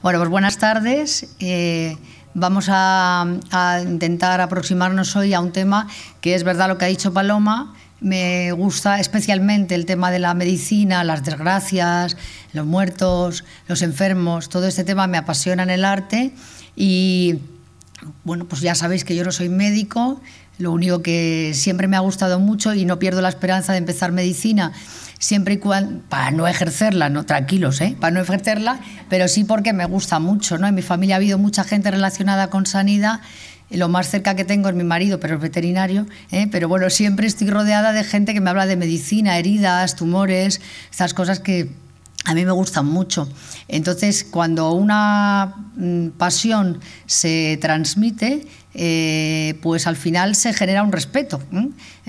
Bueno, pues buenas tardes. Eh, vamos a, a, intentar aproximarnos hoy a un tema que es verdad lo que ha dicho Paloma. Me gusta especialmente el tema de la medicina, las desgracias, los muertos, los enfermos. Todo este tema me apasiona en el arte y, bueno, pues ya sabéis que yo no soy médico. Lo único que siempre me ha gustado mucho y no pierdo la esperanza de empezar medicina siempre y cuando, para no ejercerla, no, tranquilos, ¿eh? para no ejercerla, pero sí porque me gusta mucho. ¿no? En mi familia ha habido mucha gente relacionada con sanidad lo más cerca que tengo es mi marido, pero es veterinario, ¿eh? pero bueno, siempre estoy rodeada de gente que me habla de medicina, heridas, tumores, estas cosas que a mí me gustan mucho. Entonces, cuando una mm, pasión se transmite, eh, pues al final se genera un respeto.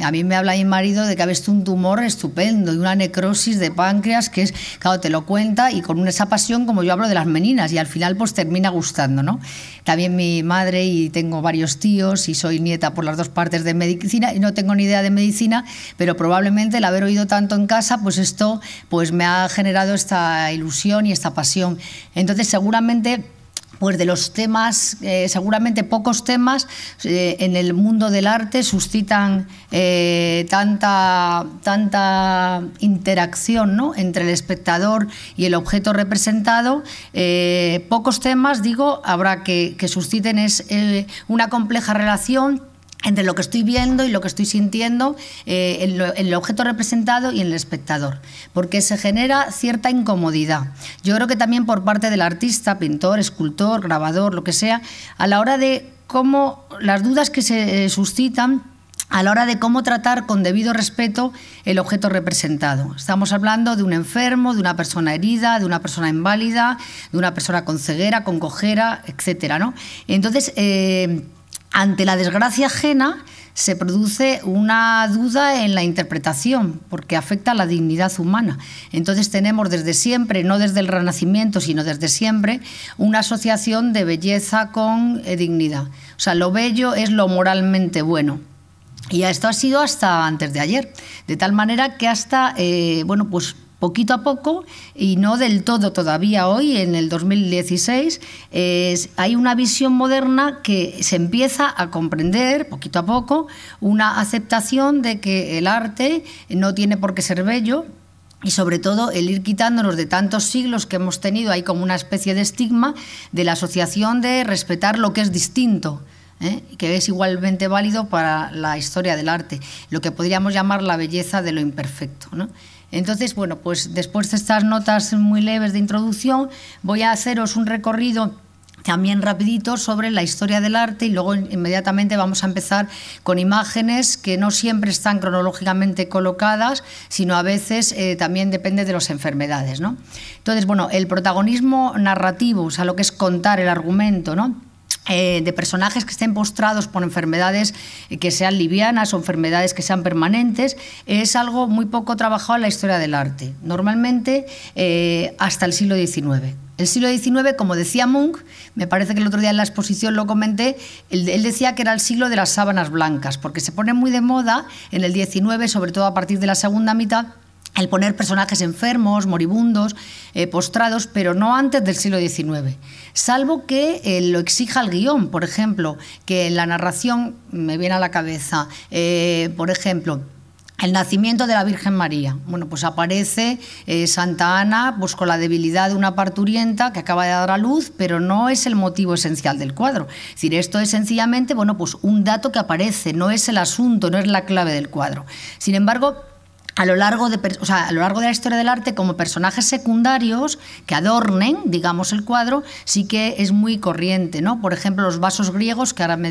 A mí me habla mi marido de que ha visto un tumor estupendo y una necrosis de páncreas que es, claro, te lo cuenta y con esa pasión, como yo hablo de las meninas, y al final pues termina gustando, ¿no? También mi madre y tengo varios tíos y soy nieta por las dos partes de medicina y no tengo ni idea de medicina, pero probablemente el haber oído tanto en casa, pues esto pues me ha generado esta ilusión y esta pasión. Entonces seguramente pues de los temas, eh, seguramente pocos temas eh, en el mundo del arte suscitan eh, tanta, tanta interacción entre el espectador y el objeto representado. pocos temas, digo, habrá que, que susciten es, una compleja relación entre lo que estoy viendo y lo que estoy sintiendo, en, eh, el objeto representado y en el espectador, porque se genera cierta incomodidad. Yo creo que también por parte del artista, pintor, escultor, grabador, lo que sea, a la hora de cómo las dudas que se eh, suscitan a la hora de cómo tratar con debido respeto el objeto representado. Estamos hablando de un enfermo, de una persona herida, de una persona inválida, de una persona con ceguera, con cojera, etc. ¿no? Entonces, eh, ante la desgracia ajena se produce una duda en la interpretación, porque afecta a la dignidad humana. Entonces tenemos desde siempre, no desde el Renacimiento, sino desde siempre, una asociación de belleza con eh, dignidad. O sea, lo bello es lo moralmente bueno. Y esto ha sido hasta antes de ayer, de tal manera que hasta, eh, bueno, pues poquito a poco y no del todo todavía hoy, en el 2016, hay una visión moderna que se empieza a comprender poquito a poco, una aceptación de que el arte no tiene por qué ser bello, y sobre todo el ir quitándonos de tantos siglos que hemos tenido, ahí como una especie de estigma de la asociación de respetar lo que es distinto. ¿eh? que es igualmente válido para la historia del arte, lo que podríamos llamar la belleza de lo imperfecto. ¿no? Entonces, bueno, pues después de estas notas muy leves de introducción, voy a haceros un recorrido también rapidito sobre la historia del arte y luego inmediatamente vamos a empezar con imágenes que no siempre están cronológicamente colocadas, sino a veces eh, también depende de las enfermedades. ¿no? Entonces, bueno, el protagonismo narrativo, o sea, lo que es contar el argumento, ¿no? Eh, de personajes que estén postrados por enfermedades que sean livianas o enfermedades que sean permanentes, es algo muy poco trabajado en la historia del arte, normalmente eh, hasta el siglo XIX. El siglo XIX, como decía Munch, me parece que el otro día en la exposición lo comenté, él, él, decía que era el siglo de las sábanas blancas, porque se pone muy de moda en el XIX, sobre todo a partir de la segunda mitad, el poner personajes enfermos, moribundos, eh, postrados, pero no antes del siglo XIX, salvo que eh, lo exija el guión, por ejemplo, que la narración me viene a la cabeza, eh, por ejemplo, el nacimiento de la Virgen María. Bueno, pues aparece Santa Ana pues, con la debilidad de una parturienta que acaba de dar a luz, pero no es el motivo esencial del cuadro. Es decir, esto es sencillamente bueno, pues un dato que aparece, no es el asunto, no es la clave del cuadro. Sin embargo, a lo largo de, a lo largo de la historia del arte como personajes secundarios que adornen, digamos, el cuadro, sí que es muy corriente, ¿no? Por ejemplo, los vasos griegos, que ahora me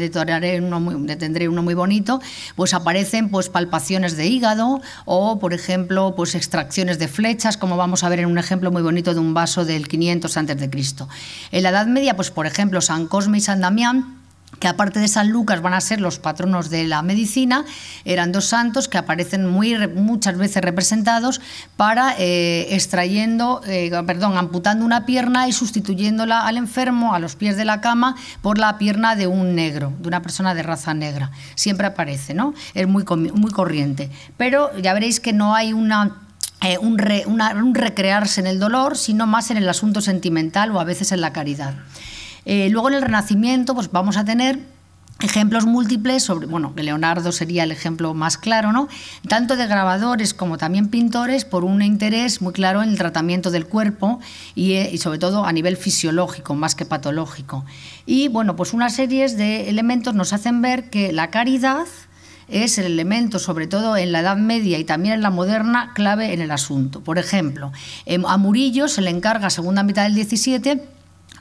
uno detendré uno muy bonito, pues aparecen pues palpaciones de hígado o, por ejemplo, pues extracciones de flechas, como vamos a ver en un ejemplo muy bonito de un vaso del 500 antes de Cristo. En la Edad Media, pues por ejemplo, San Cosme y San Damián que aparte de San Lucas van a ser los patronos de la medicina, eran dos santos que aparecen muy, muchas veces representados para eh, extrayendo, eh, perdón, amputando una pierna y sustituyéndola al enfermo a los pies de la cama por la pierna de un negro, de una persona de raza negra. Siempre aparece, ¿no? Es muy, muy corriente. Pero ya veréis que no hay eh, un, un, recrearse en el dolor, sino más en el asunto sentimental o a veces en la caridad. Eh, luego en el Renacimiento pues vamos a tener ejemplos múltiples sobre, bueno, Leonardo sería el ejemplo más claro, ¿no? Tanto de grabadores como también pintores por un interés muy claro en el tratamiento del cuerpo eh, y, sobre todo a nivel fisiológico más que patológico. Y bueno, pues una serie de elementos nos hacen ver que la caridad es el elemento, sobre todo en la Edad Media y también en la moderna, clave en el asunto. Por ejemplo, em, a Murillo se le encarga, segunda mitad del 17,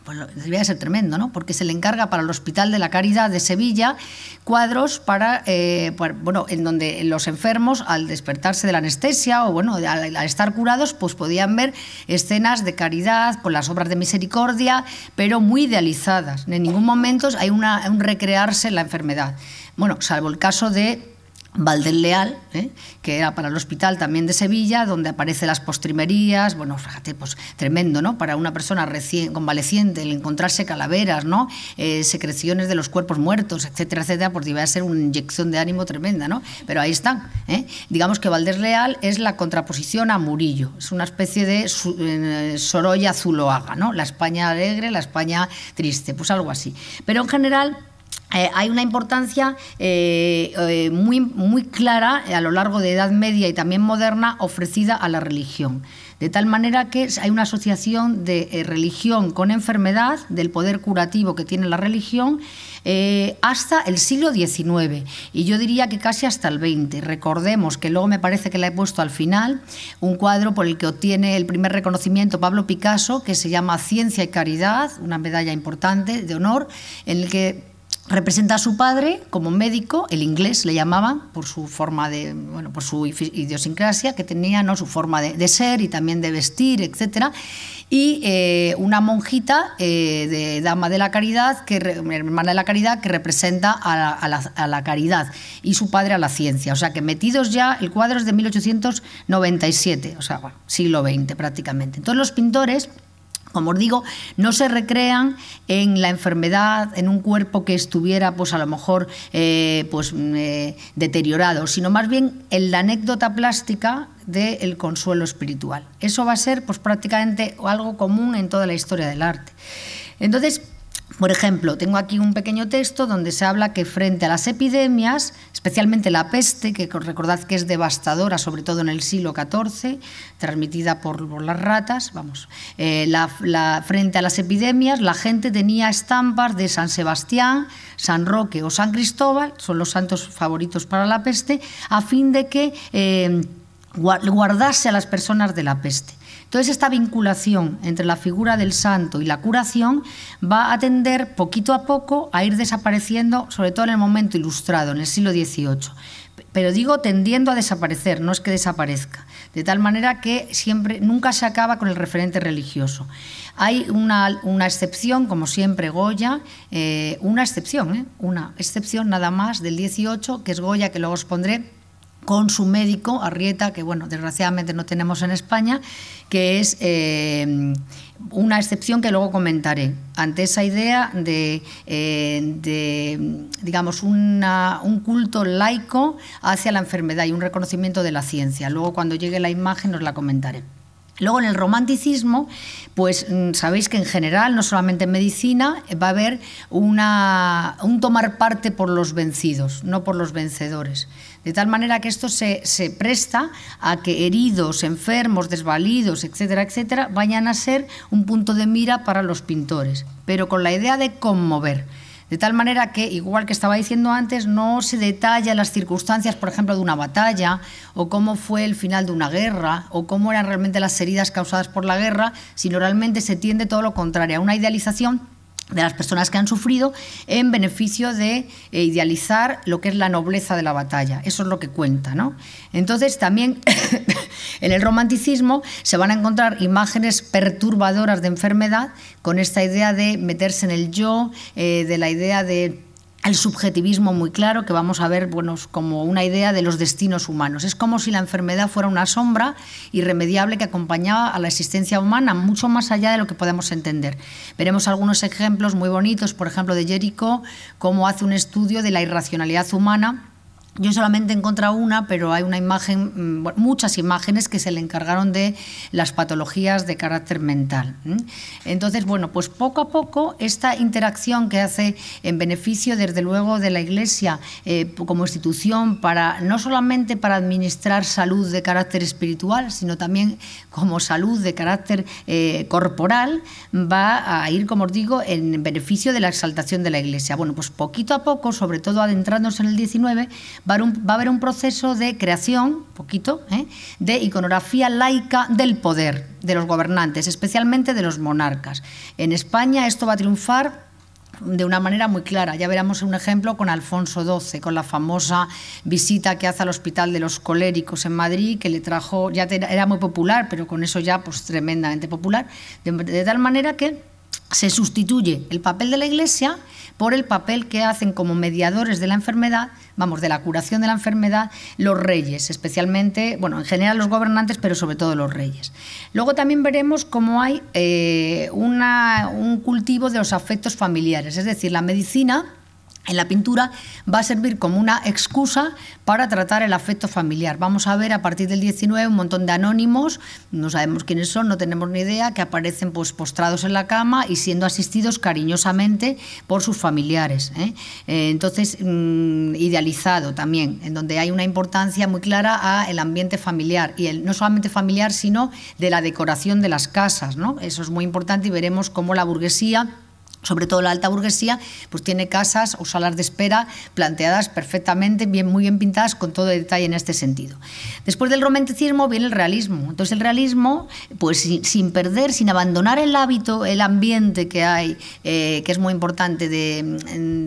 pues debía ser tremendo, ¿no? Porque se le encarga para el Hospital de la Caridad de Sevilla cuadros para, eh, pues, bueno, en donde los enfermos al despertarse de la anestesia o bueno, al, estar curados, pues podían ver escenas de caridad con las obras de misericordia, pero muy idealizadas. En ningún momento hay un recrearse en la enfermedad. Bueno, salvo el caso de Valdés Leal, ¿eh? que era para el hospital también de Sevilla, donde aparecen las postrimerías, bueno, fíjate, pues tremendo, ¿no? Para una persona recién convaleciente, el encontrarse calaveras, ¿no? Eh, secreciones de los cuerpos muertos, etcétera, etcétera, porque iba a ser una inyección de ánimo tremenda, ¿no? Pero ahí están, ¿eh? Digamos que Valdés Leal es la contraposición a Murillo, es una especie de Sorolla Zuloaga, ¿no? La España alegre, la España triste, pues algo así. Pero en general eh, hay una importancia eh, eh, muy, muy clara a lo largo de Edad Media y también moderna ofrecida a la religión. De tal manera que hay una asociación de religión con enfermedad, del poder curativo que tiene la religión, hasta el siglo XIX y yo diría que casi hasta el XX. Recordemos que luego me parece que la he puesto al final, un cuadro por el que obtiene el primer reconocimiento Pablo Picasso, que se llama Ciencia y Caridad, una medalla importante de honor, en el que representa a su padre como médico, el inglés le llamaban por su forma de, bueno, por su idiosincrasia que tenía, no, su forma de, ser y también de vestir, etc. y eh, una monjita eh, de dama de la caridad, que hermana de la caridad, que representa a la, caridad y su padre a la ciencia, o sea que metidos ya el cuadro es de 1897, o sea, siglo XX prácticamente. Entonces los pintores como os digo, no se recrean en la enfermedad, en un cuerpo que estuviera, pues a lo mejor, eh, pues mm, eh, deteriorado, sino más bien en la anécdota plástica del consuelo espiritual. Eso va a ser, pues prácticamente algo común en toda la historia del arte. Entonces, por ejemplo, tengo aquí un pequeño texto donde se habla que frente a las epidemias, especialmente la peste, que recordad que es devastadora, sobre todo en el siglo XIV, transmitida por, las ratas, vamos, eh, frente a las epidemias la gente tenía estampas de San Sebastián, San Roque o San Cristóbal, son los santos favoritos para la peste, a fin de que eh, guardase a las personas de la peste. Entonces, esta vinculación entre la figura del santo y la curación va a tender poquito a poco a ir desapareciendo, sobre todo en el momento ilustrado, en el siglo XVIII. Pero digo tendiendo a desaparecer, no es que desaparezca. De tal manera que siempre, nunca se acaba con el referente religioso. Hay una, una excepción, como siempre, Goya, eh, una excepción, ¿eh? una excepción nada más del XVIII, que es Goya, que luego os pondré, con su médico, Arrieta, que bueno, desgraciadamente no tenemos en España, que es eh, una excepción que luego comentaré. Ante esa idea de, eh, digamos, un culto laico hacia la enfermedad y un reconocimiento de la ciencia. Luego, cuando llegue la imagen, os la comentaré. Luego en el romanticismo, pues mm, sabéis que en general, no solamente en medicina, va a haber una, un tomar parte por los vencidos, no por los vencedores. De tal manera que esto se, presta a que heridos, enfermos, desvalidos, etcétera, etcétera, vayan a ser un punto de mira para los pintores, pero con la idea de conmover. De tal manera que, igual que estaba diciendo antes, no se detalla las circunstancias, por ejemplo, de una batalla, o cómo fue el final de una guerra, o cómo eran realmente las heridas causadas por la guerra, sino realmente se tiende todo lo contrario, a una idealización de las personas que han sufrido en beneficio de eh, idealizar lo que es la nobleza de la batalla. Eso es lo que cuenta. ¿no? Entonces también en el romanticismo se van a encontrar imágenes perturbadoras de enfermedad con esta idea de meterse en el yo, eh, de la idea de el subjetivismo muy claro, que vamos a ver bueno, como una idea de los destinos humanos. Es como si la enfermedad fuera una sombra irremediable que acompañaba a la existencia humana, mucho más allá de lo que podemos entender. Veremos algunos ejemplos muy bonitos, por ejemplo, de Jericho, cómo hace un estudio de la irracionalidad humana yo solamente he una, pero hay una imagen, mm, muchas imágenes que se le encargaron de las patologías de carácter mental. Entonces, bueno, pues poco a poco esta interacción que hace en beneficio, desde luego, de la Iglesia eh, como institución para no solamente para administrar salud de carácter espiritual, sino también como salud de carácter eh, corporal, va a ir, como os digo, en beneficio de la exaltación de la Iglesia. Bueno, pues poquito a poco, sobre todo adentrándose en el 19, va a haber un, proceso de creación, poquito, ¿eh? de iconografía laica del poder de los gobernantes, especialmente de los monarcas. En España esto va a triunfar de una manera muy clara. Ya veremos un ejemplo con Alfonso XII, con la famosa visita que hace al Hospital de los Coléricos en Madrid, que le trajo, ya era muy popular, pero con eso ya pues tremendamente popular, de tal manera que se sustituye el papel de la Iglesia por el papel que hacen como mediadores de la enfermedad, vamos, de la curación de la enfermedad, los reyes, especialmente, bueno, en general los gobernantes, pero sobre todo los reyes. Luego también veremos cómo hay eh, un cultivo de los afectos familiares, es decir, la medicina en la pintura va a servir como una excusa para tratar el afecto familiar. Vamos a ver a partir del 19 un montón de anónimos, no sabemos quiénes son, no tenemos ni idea, que aparecen pues postrados en la cama y siendo asistidos cariñosamente por sus familiares. ¿eh? Eh, entonces, mm, idealizado también, en donde hay una importancia muy clara a el ambiente familiar y el, no solamente familiar, sino de la decoración de las casas. ¿no? Eso es muy importante y veremos cómo la burguesía sobre todo la alta burguesía, pues tiene casas o salas de espera planteadas perfectamente, bien, muy bien pintadas, con todo detalle en este sentido. Después del romanticismo viene el realismo. Entonces el realismo, pues sin, perder, sin abandonar el hábito, el ambiente que hay, eh, que es muy importante de,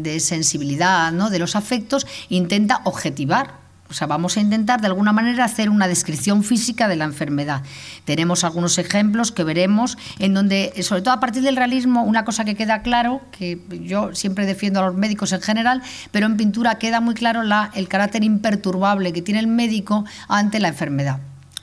de sensibilidad, ¿no? de los afectos, intenta objetivar vamos a intentar de alguna manera hacer una descripción física de la enfermedad. Tenemos algunos ejemplos que veremos en donde, sobre todo a partir del realismo, una cosa que queda claro, que yo siempre defiendo a los médicos en general, pero en pintura queda muy claro el carácter imperturbable que tiene el médico ante la enfermedad.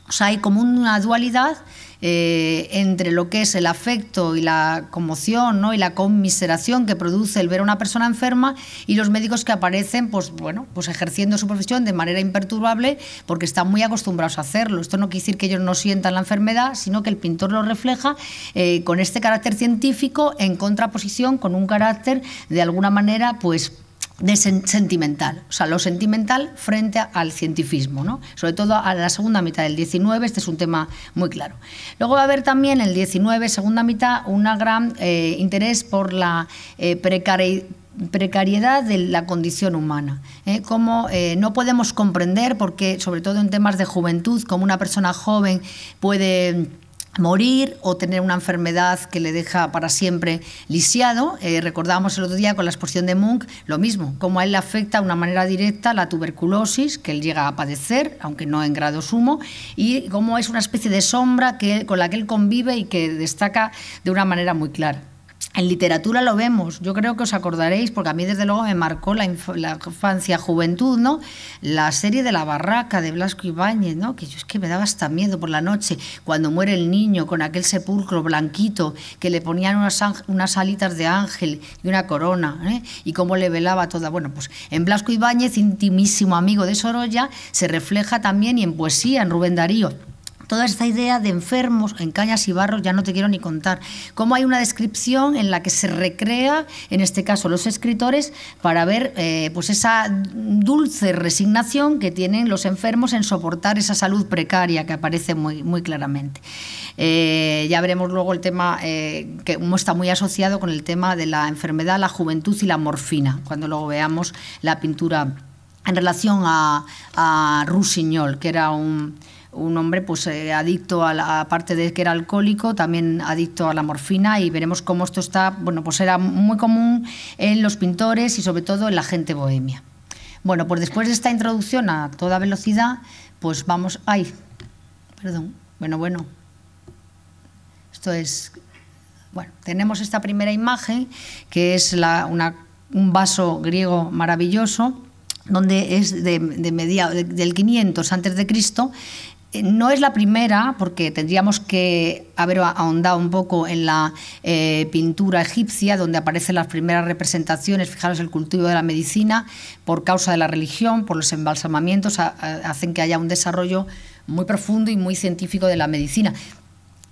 O sea, hay como una dualidad eh, entre lo que es el afecto y la conmoción y la conmiseración que produce el ver a una persona enferma y los médicos que aparecen pues, bueno, pues ejerciendo su profesión de manera imperturbable porque están muy acostumbrados a hacerlo. Esto no quiere decir que ellos no sientan la enfermedad, sino que el pintor lo refleja eh, con este carácter científico en contraposición con un carácter de alguna manera pues de sentimental, o sea, lo sentimental frente al cientifismo, ¿no? sobre todo a la segunda mitad del 19, este es un tema muy claro. Luego va a haber también en el 19, segunda mitad, un gran eh, interés por la eh, precariedad de la condición humana, ¿eh? eh no podemos comprender, porque sobre todo en temas de juventud, como una persona joven puede morir o tener una enfermedad que le deja para siempre lisiado. Eh, recordábamos el otro día con la exposición de Munch lo mismo, cómo a él le afecta de una manera directa la tuberculosis que él llega a padecer, aunque no en grado sumo, y cómo es una especie de sombra con la que él convive y que destaca de una manera muy clara. En literatura lo vemos, yo creo que os acordaréis, porque a mí desde luego me marcó la, infancia, juventud, ¿no? La serie de La Barraca de Blasco Ibáñez, ¿no? Que yo es que me daba hasta miedo por la noche, cuando muere el niño con aquel sepulcro blanquito, que le ponían unas, unas alitas de ángel y una corona, ¿eh? Y cómo le velaba toda. Bueno, pues en Blasco Ibáñez, intimísimo amigo de Sorolla, se refleja también y en poesía, en Rubén Darío toda esta idea de enfermos en cañas y barros, ya no te quiero ni contar, cómo hay una descripción en la que se recrea, en este caso los escritores, para ver eh, pues esa dulce resignación que tienen los enfermos en soportar esa salud precaria que aparece muy, muy claramente. Eh, ya veremos luego el tema eh, que está muy asociado con el tema de la enfermedad, la juventud y la morfina, cuando luego veamos la pintura en relación a, a que era un un hombre pues eh, adicto a la parte de que era alcohólico, también adicto a la morfina y veremos cómo esto está, bueno, pues era muy común en los pintores y sobre todo en la gente bohemia. Bueno, pues después de esta introducción a toda velocidad, pues vamos, ay, perdón, bueno, bueno. Esto es bueno, tenemos esta primera imagen que es un vaso griego maravilloso donde es de, de media, del 500 antes de Cristo eh, no es la primera, porque tendríamos que haber ahondado un poco en la eh, pintura egipcia, donde aparecen las primeras representaciones, fijaros el cultivo de la medicina, por causa de la religión, por los embalsamamientos, hacen que haya un desarrollo muy profundo y muy científico de la medicina.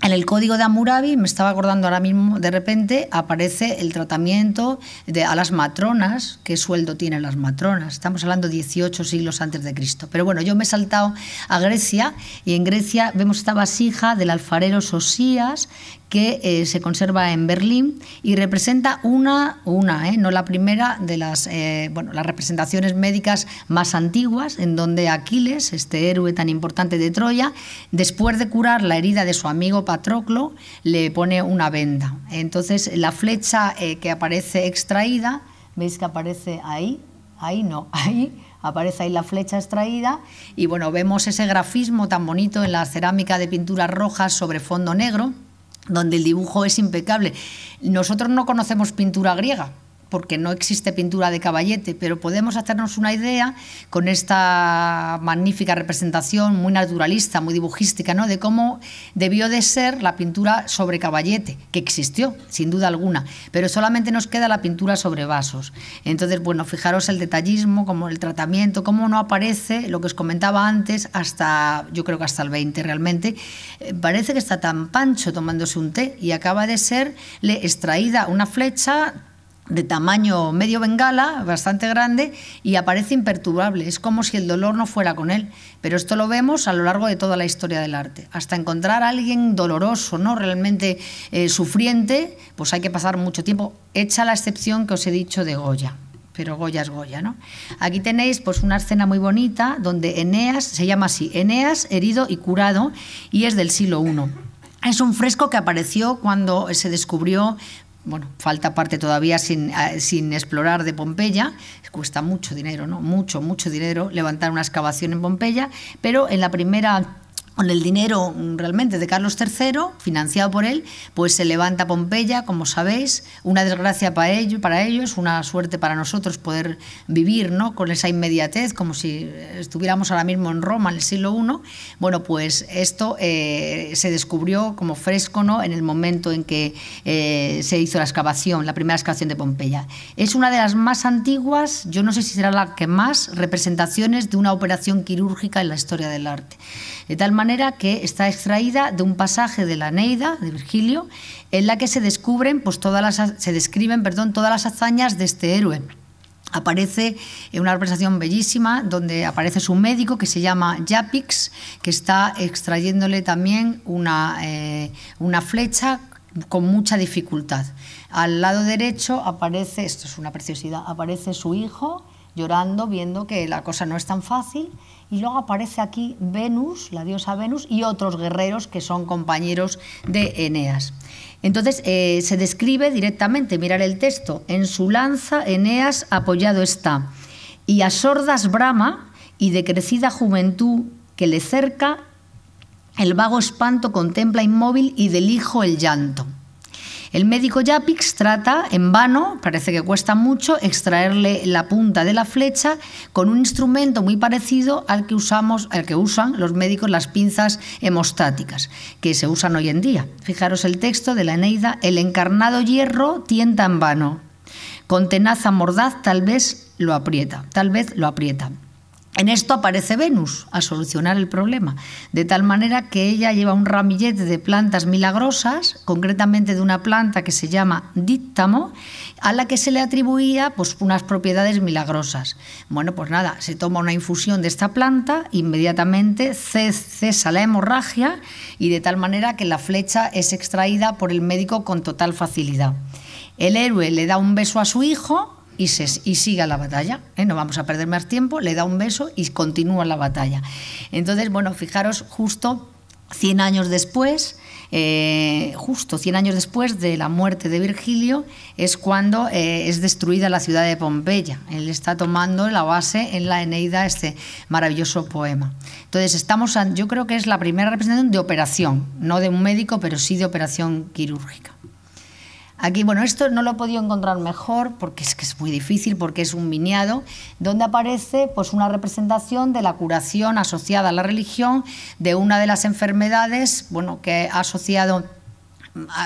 En el código de Hammurabi, me estaba acordando ahora mismo, de repente aparece el tratamiento de, a las matronas, qué sueldo tienen las matronas. Estamos hablando 18 siglos antes de Cristo. Pero bueno, yo me he saltado a Grecia y en Grecia vemos esta vasija del alfarero Sosías, que eh, se conserva en Berlín y representa una, una eh, no la primera, de las, eh, las representaciones médicas más antiguas, en donde Aquiles, este héroe tan importante de Troya, después de curar la herida de su amigo Patroclo, le pone una venda. Entonces, la flecha que aparece extraída, veis que aparece ahí, ahí no, ahí aparece ahí la flecha extraída y bueno, vemos ese grafismo tan bonito en la cerámica de pinturas rojas sobre fondo negro donde el dibujo es impecable. Nosotros no conocemos pintura griega, porque no existe pintura de caballete, pero podemos hacernos una idea con esta magnífica representación muy naturalista, muy dibujística, ¿no? de cómo debió de ser la pintura sobre caballete, que existió, sin duda alguna, pero solamente nos queda la pintura sobre vasos. Entonces, bueno, fijaros el detallismo, como el tratamiento, cómo no aparece lo que os comentaba antes hasta, yo creo que hasta el 20 realmente, eh, parece que está tan pancho tomándose un té y acaba de ser extraída una flecha de tamaño medio bengala, bastante grande, y aparece imperturbable. Es como si el dolor no fuera con él. Pero esto lo vemos a lo largo de toda la historia del arte. Hasta encontrar a alguien doloroso, ¿no? realmente eh, sufriente, pues hay que pasar mucho tiempo, hecha la excepción que os he dicho de Goya pero Goya es Goya, ¿no? Aquí tenéis pues una escena muy bonita donde Eneas se llama así, Eneas herido y curado y es del siglo I. Es un fresco que apareció cuando se descubrió bueno, falta parte todavía sin, eh, sin, explorar de Pompeya, cuesta mucho dinero, ¿no? Mucho, mucho dinero levantar una excavación en Pompeya, pero en la primera con el dinero mm, realmente de Carlos III, financiado por él, pues se levanta Pompeya, como sabéis, una desgracia para ellos, para ellos una suerte para nosotros poder vivir ¿no? con esa inmediatez, como si estuviéramos ahora mismo en Roma en el siglo I. Bueno, pues esto eh, se descubrió como fresco ¿no? en el momento en que eh, se hizo la excavación, la primera excavación de Pompeya. Es una de las más antiguas, yo no sé si será la que más, representaciones de una operación quirúrgica en la historia del arte de tal manera que está extraída de un pasaje de la Neida de Virgilio en la que se descubren pues todas las se describen, perdón, todas las hazañas de este héroe. Aparece en una representación bellísima donde aparece su médico que se llama Yapix, que está extrayéndole también una, eh, una flecha con mucha dificultad. Al lado derecho aparece, esto es una preciosidad, aparece su hijo llorando, viendo que la cosa no es tan fácil y luego aparece aquí Venus, la diosa Venus, y otros guerreros que son compañeros de Eneas. Entonces eh, se describe directamente, mirar el texto, en su lanza Eneas apoyado está, y a sordas brama, y de crecida juventud que le cerca, el vago espanto contempla inmóvil y del hijo el llanto. El médico Yapix trata en vano, parece que cuesta mucho, extraerle la punta de la flecha con un instrumento muy parecido al que, usamos, al que usan los médicos las pinzas hemostáticas, que se usan hoy en día. Fijaros el texto de la Eneida, el encarnado hierro tienta en vano, con tenaza mordaz tal vez lo aprieta, tal vez lo aprieta. En esto aparece Venus a solucionar el problema, de tal manera que ella lleva un ramillete de plantas milagrosas, concretamente de una planta que se llama díctamo, a la que se le atribuía pues, unas propiedades milagrosas. Bueno, pues nada, se toma una infusión de esta planta, inmediatamente cesa la hemorragia y de tal manera que la flecha es extraída por el médico con total facilidad. El héroe le da un beso a su hijo, y, siga la batalla. ¿eh? No vamos a perder más tiempo, le da un beso y continúa la batalla. Entonces, bueno, fijaros, justo 100 años después, eh, justo 100 años después de la muerte de Virgilio, es cuando eh, es destruida la ciudad de Pompeya. Él está tomando la base en la Eneida, este maravilloso poema. Entonces, estamos, yo creo que es la primera representación de operación, no de un médico, pero sí de operación quirúrgica. Aquí, bueno, esto no lo he podido encontrar mejor porque es que es muy difícil, porque es un miniado donde aparece pues, una representación de la curación asociada a la religión de una de las enfermedades bueno, que ha asociado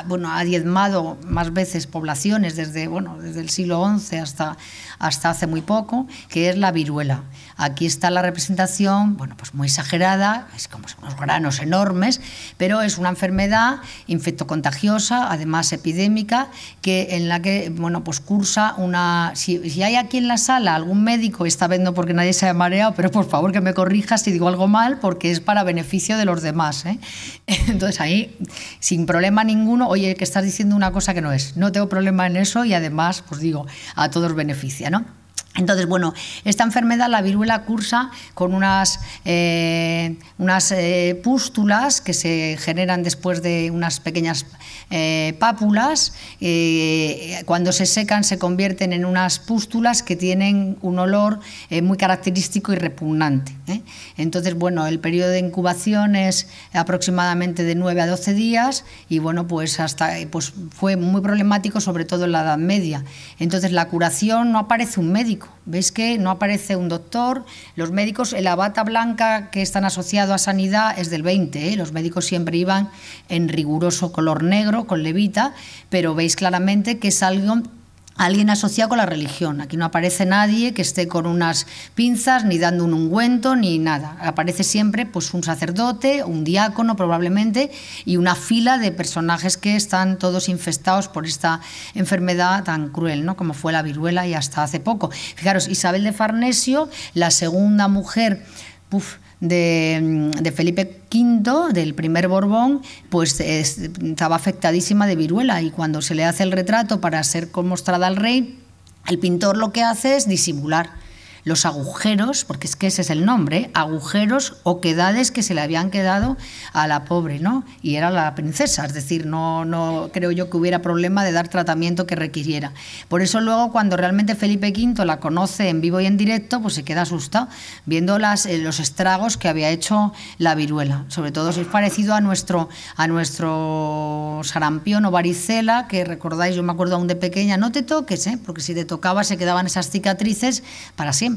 bueno, ha diezmado más veces poblaciones desde, bueno, desde el siglo XI hasta, hasta hace muy poco, que es la viruela. Aquí está la representación, bueno, pues muy exagerada, es como unos granos enormes, pero es una enfermedad infectocontagiosa, además epidémica, que en la que, bueno, pues cursa una... Si, hay aquí en la sala algún médico, está viendo porque nadie se ha mareado, pero por favor que me corrija si digo algo mal, porque es para beneficio de los demás. ¿eh? Entonces ahí, sin problema ningún ninguno, oye, que estás diciendo una cosa que no es. No tengo problema en eso y además, pues digo, a todos beneficia, ¿no? Entonces, bueno, esta enfermedad, la viruela, cursa con unas, eh, unas eh, pústulas que se generan después de unas pequeñas eh, pápulas. cuando se secan, se convierten en unas pústulas que tienen un olor muy característico y repugnante. Entonces, bueno, el periodo de incubación es aproximadamente de 9 a 12 días y, bueno, pues, hasta, pues fue muy problemático, sobre todo en la Edad Media. Entonces, la curación no aparece un médico Veis que no aparece un doctor. Los médicos, la bata blanca que están asociados a sanidad es del 20. ¿eh? Los médicos siempre iban en riguroso color negro, con levita, pero veis claramente que es algo alguien asociado con la religión. Aquí no aparece nadie que esté con unas pinzas, ni dando un ungüento, ni nada. Aparece siempre pues, un sacerdote, un diácono probablemente, y una fila de personajes que están todos infestados por esta enfermedad tan cruel, ¿no? como fue la viruela y hasta hace poco. Fijaros, Isabel de Farnesio, la segunda mujer... Mm, de, Felipe V, del primer Borbón, pues estaba afectadísima de viruela y cuando se le hace el retrato para ser mostrada al rey, el pintor lo que hace es disimular los agujeros, porque es que ese es el nombre, agujeros, o quedades que se le habían quedado a la pobre, ¿no? Y era la princesa, es decir, no, no creo yo que hubiera problema de dar tratamiento que requiriera. Por eso luego cuando realmente Felipe V la conoce en vivo y en directo, pues se queda asustado viendo eh, los estragos que había hecho la viruela. Sobre todo si es parecido a nuestro, a nuestro sarampión o varicela, que recordáis, yo me acuerdo aún de pequeña, no te toques, ¿eh? porque si te tocaba se quedaban esas cicatrices para siempre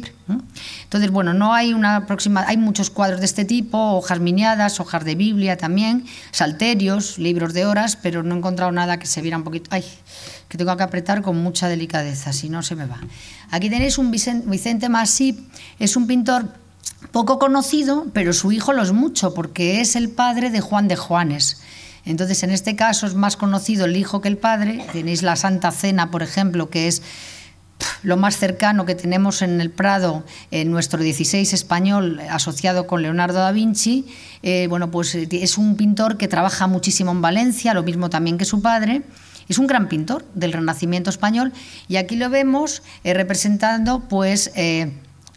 entonces, bueno, no hay una próxima, hay muchos cuadros de este tipo, hojas miniadas, hojas de Biblia también, salterios, libros de horas, pero no he encontrado nada que se viera un poquito, ay, que tengo que apretar con mucha delicadeza, si no se me va. Aquí tenéis un Vicente Masip, es un pintor poco conocido, pero su hijo lo es mucho, porque es el padre de Juan de Juanes. Entonces, en este caso es más conocido el hijo que el padre. Tenéis la Santa Cena, por ejemplo, que es lo más cercano que tenemos en el Prado, en nuestro 16 español, asociado con Leonardo da Vinci, eh, bueno, pues eh, es un pintor que trabaja muchísimo en Valencia, lo mismo también que su padre. Es un gran pintor del Renacimiento español y aquí lo vemos eh, representando pues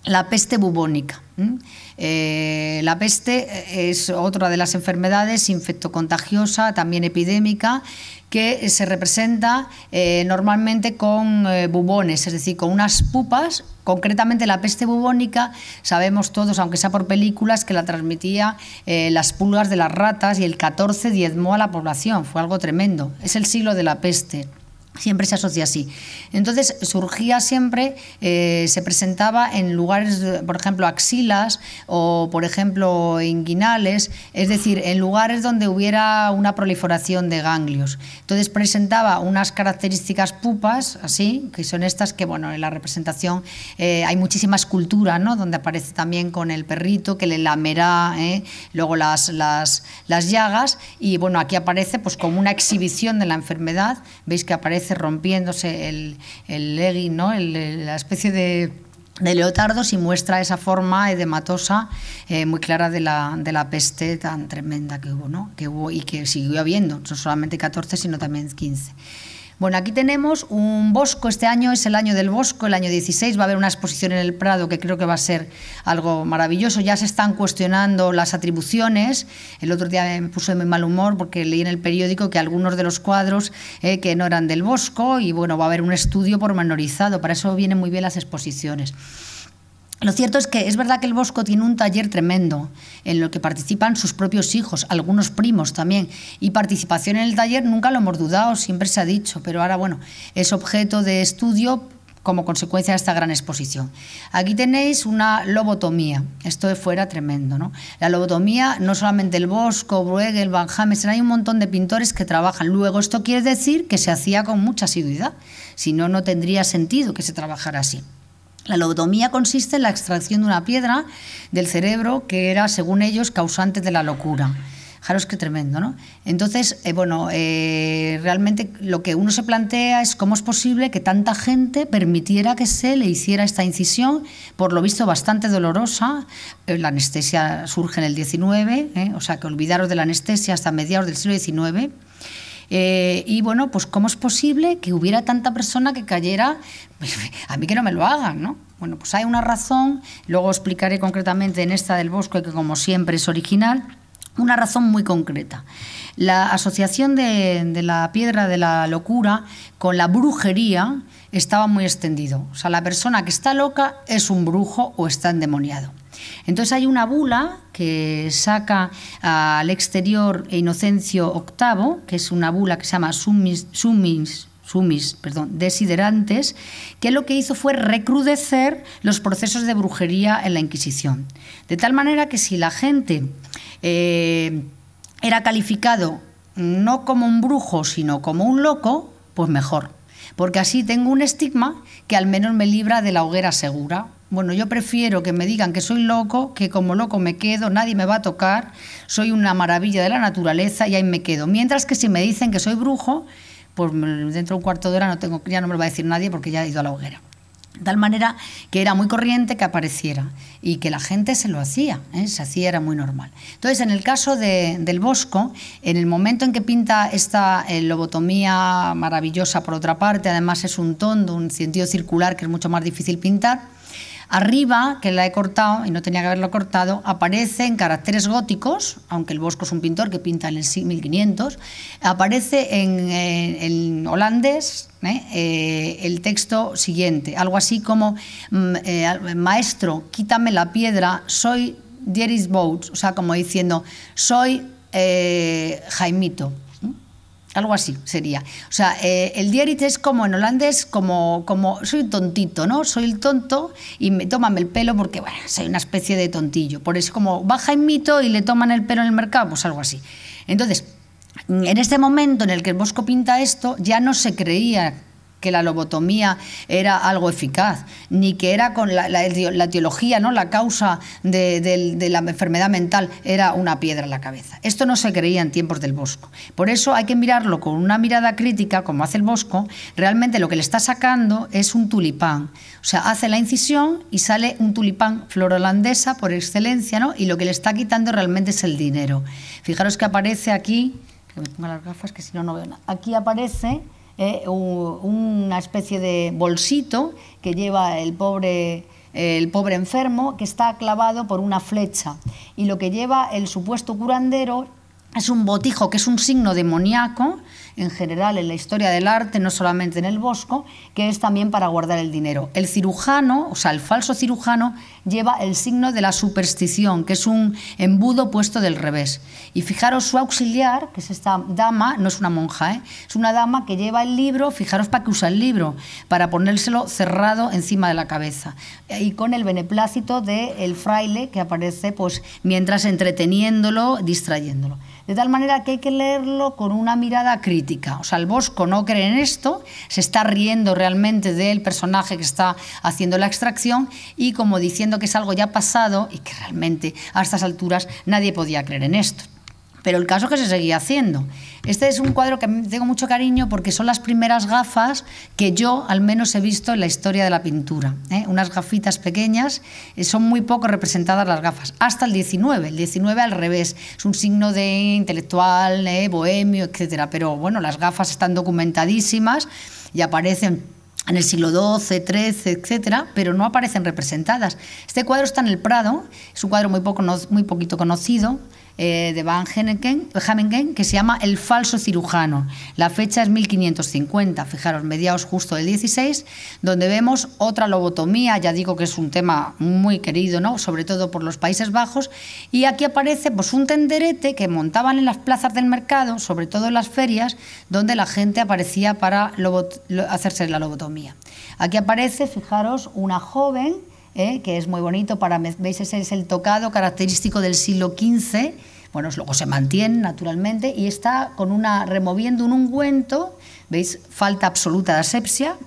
la peste bubónica. la peste es otra de las enfermedades infectocontagiosa, también epidémica, que eh, se representa eh, normalmente con eh, bubones, es decir, con unas pupas. Concretamente la peste bubónica, sabemos todos, aunque sea por películas, que la transmitía las pulgas de las ratas y el 14 diezmó a la población. Fue algo tremendo. Es el siglo de la peste. Siempre se asocia así. Entonces surgía siempre, eh, se presentaba en lugares, por ejemplo, axilas o, por ejemplo, inguinales, es decir, en lugares donde hubiera una proliferación de ganglios. Entonces presentaba unas características pupas, así, que son estas que, bueno, en la representación eh, hay muchísima escultura, ¿no? Donde aparece también con el perrito que le lamerá, ¿eh? luego las, las, las llagas, y bueno, aquí aparece pues como una exhibición de la enfermedad, veis que aparece rompiéndose el, el legging, ¿no? la especie de de leotardos y muestra esa forma edematosa eh, muy clara de la, de la, peste tan tremenda que hubo, que hubo y que siguió habiendo, no solamente 14, sino también 15. Bueno, aquí tenemos un bosco, este año es el año del bosco, el año 16, va a haber una exposición en el Prado que creo que va a ser algo maravilloso, ya se están cuestionando las atribuciones, el otro día me puso de mal humor porque leí en el periódico que algunos de los cuadros eh, que no eran del bosco y bueno, va a haber un estudio pormenorizado, para eso vienen muy bien las exposiciones. Lo cierto es que es verdad que el Bosco tiene un taller tremendo en lo que participan sus propios hijos, algunos primos también, y participación en el taller nunca lo hemos dudado, siempre se ha dicho, pero ahora bueno, es objeto de estudio como consecuencia de esta gran exposición. Aquí tenéis una lobotomía, esto de fuera tremendo, ¿no? La lobotomía, no solamente el Bosco, Bruegel, Van sino hay un montón de pintores que trabajan. Luego, esto quiere decir que se hacía con mucha asiduidad, si no, no tendría sentido que se trabajara así. La lobotomía consiste en la extracción de una piedra del cerebro que era, según ellos, causante de la locura. Fijaros qué tremendo, ¿no? Entonces, eh, bueno, eh, realmente lo que uno se plantea es cómo es posible que tanta gente permitiera que se le hiciera esta incisión, por lo visto bastante dolorosa. Eh, la anestesia surge en el XIX, o sea que olvidaros de la anestesia hasta mediados del siglo XIX. Eh, y bueno, pues cómo es posible que hubiera tanta persona que cayera, a mí que no me lo hagan, ¿no? Bueno, pues hay una razón, luego explicaré concretamente en esta del bosque, que como siempre es original, una razón muy concreta. La asociación de, de la piedra de la locura con la brujería estaba muy extendido. O sea, la persona que está loca es un brujo o está endemoniado. Entonces hay una bula que saca al exterior Inocencio VIII, que es una bula que se llama Summis, sumis, desiderantes, que lo que hizo fue recrudecer los procesos de brujería en la Inquisición. De tal manera que si la gente eh, era calificado no como un brujo, sino como un loco, pues mejor. Porque así tengo un estigma que al menos me libra de la hoguera segura bueno, yo prefiero que me digan que soy loco, que como loco me quedo, nadie me va a tocar, soy una maravilla de la naturaleza y ahí me quedo. Mientras que si me dicen que soy brujo, pues dentro de un cuarto de hora no tengo, ya no me lo va a decir nadie porque ya he ido a la hoguera. De tal manera que era muy corriente que apareciera y que la gente se lo hacía, ¿eh? se hacía, era muy normal. Entonces, en el caso del Bosco, en el momento en que pinta esta eh, lobotomía maravillosa, por otra parte, además es un tondo, un sentido circular que es mucho más difícil pintar, Arriba, que la he cortado y no tenía que haberlo cortado, aparece en caracteres góticos, aunque el Bosco es un pintor que pinta en el 1500, aparece en, holandés ¿eh? Eh, el texto siguiente, algo así como, mm, eh, maestro, quítame la piedra, soy Dieris Boats, o sea, como diciendo, soy Jaimito. Algo así sería. O sea, eh, el diarit es como en holandés, como, como soy tontito, ¿no? Soy el tonto y me toman el pelo porque, bueno, soy una especie de tontillo. Por eso, como baja en mito y le toman el pelo en el mercado, pues algo así. Entonces, en este momento en el que el Bosco pinta esto, ya no se creía que la lobotomía era algo eficaz, ni que era con la, la, teología, ¿no? la causa de, la enfermedad mental era una piedra en la cabeza. Esto no se creía en tiempos del Bosco. Por eso hay que mirarlo con una mirada crítica, como hace el Bosco. Realmente lo que le está sacando es un tulipán. O sea, hace la incisión y sale un tulipán flor holandesa por excelencia, ¿no? Y lo que le está quitando realmente es el dinero. Fijaros que aparece aquí, que me ponga las gafas que si no no veo nada. Aquí aparece eh, una especie de bolsito que lleva el pobre el pobre enfermo que está clavado por una flecha y lo que lleva el supuesto curandero es un botijo que es un signo demoníaco en general en la historia del arte, no solamente en el Bosco, que es también para guardar el dinero. El cirujano, o sea, el falso cirujano, lleva el signo de la superstición, que es un embudo puesto del revés. Y fijaros, su auxiliar, que es esta dama, no es una monja, ¿eh? es una dama que lleva el libro, fijaros para qué usa el libro, para ponérselo cerrado encima de la cabeza. Y con el beneplácito del fraile que aparece pues, mientras entreteniéndolo, distrayéndolo. De tal manera que hay que leerlo con una mirada crítica. O sea, el Bosco no cree en esto, se está riendo realmente del personaje que está haciendo la extracción y como diciendo que es algo ya pasado y que realmente a estas alturas nadie podía creer en esto pero el caso es que se seguía haciendo. Este es un cuadro que tengo mucho cariño porque son las primeras gafas que yo al menos he visto en la historia de la pintura. ¿eh? Unas gafitas pequeñas, eh, son muy poco representadas las gafas, hasta el 19. El 19 al revés, es un signo de intelectual, ¿eh? bohemio, etcétera. Pero bueno, las gafas están documentadísimas y aparecen en el siglo XII, XIII, etcétera, pero no aparecen representadas. Este cuadro está en el Prado, es un cuadro muy, poco, muy poquito conocido, eh, de Van Hamengen que se llama El falso cirujano. La fecha es 1550, fijaros, mediados justo del 16, donde vemos otra lobotomía, ya digo que es un tema muy querido, ¿no? sobre todo por los Países Bajos, y aquí aparece pues, un tenderete que montaban en las plazas del mercado, sobre todo en las ferias, donde la gente aparecía para hacerse la lobotomía. Aquí aparece, fijaros, una joven ¿eh? que es muy bonito para veis ese es el tocado característico del siglo XV bueno luego se mantiene naturalmente y está con una removiendo un ungüento veis falta absoluta de asepsia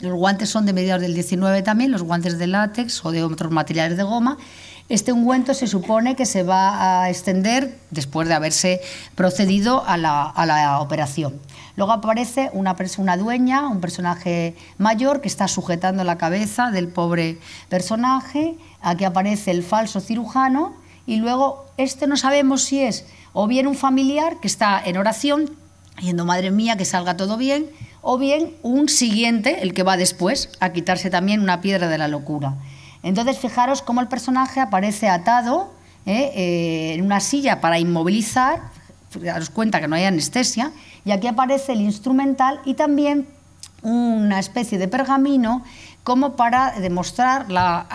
los guantes son de mediados del XIX también los guantes de látex o de otros materiales de goma este ungüento se supone que se va a extender después de haberse procedido a la operación. Luego aparece una, persona, dueña, un personaje mayor que está sujetando la cabeza del pobre personaje. Aquí aparece el falso cirujano y luego este no sabemos si es o bien un familiar que está en oración, yendo madre mía que salga todo bien, o bien un siguiente, el que va después, a quitarse también una piedra de la locura. Entonces fijaros cómo el personaje aparece atado ¿eh? Eh, en una silla para inmovilizar, daros cuenta que no hay anestesia, y aquí aparece el instrumental y también una especie de pergamino como para demostrar la,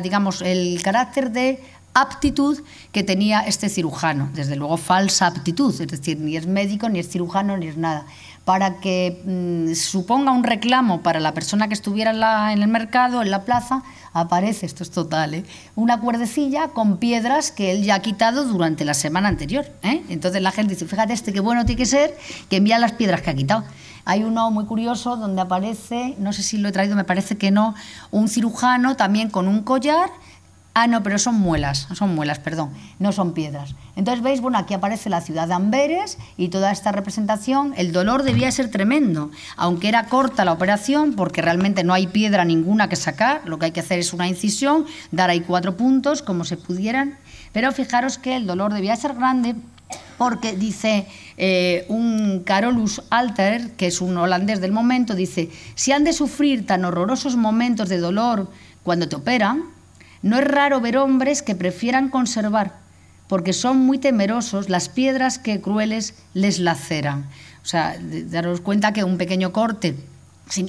digamos, el carácter de aptitud que tenía este cirujano. Desde luego falsa aptitud, es decir, ni es médico, ni es cirujano, ni es nada para que mm, suponga un reclamo para la persona que estuviera en, el mercado, en la plaza, aparece, esto es total, ¿eh? una cuerdecilla con piedras que él ya ha quitado durante la semana anterior. ¿eh? Entonces la gente dice, fíjate este qué bueno tiene que ser, que envía las piedras que ha quitado. Hay uno muy curioso donde aparece, no sé si lo he traído, me parece que no, un cirujano también con un collar Ah, no, pero son muelas, son muelas, perdón, no son piedras. Entonces veis, bueno, aquí aparece la ciudad de Amberes y toda esta representación, el dolor debía ser tremendo, aunque era corta la operación, porque realmente no hay piedra ninguna que sacar, lo que hay que hacer es una incisión, dar ahí cuatro puntos como se pudieran, pero fijaros que el dolor debía ser grande porque dice eh, un Carolus Alter, que es un holandés del momento, dice, si han de sufrir tan horrorosos momentos de dolor cuando te operan, no es raro ver hombres que prefieran conservar, porque son muy temerosos las piedras que crueles les laceran. O sea, daros cuenta que un pequeño corte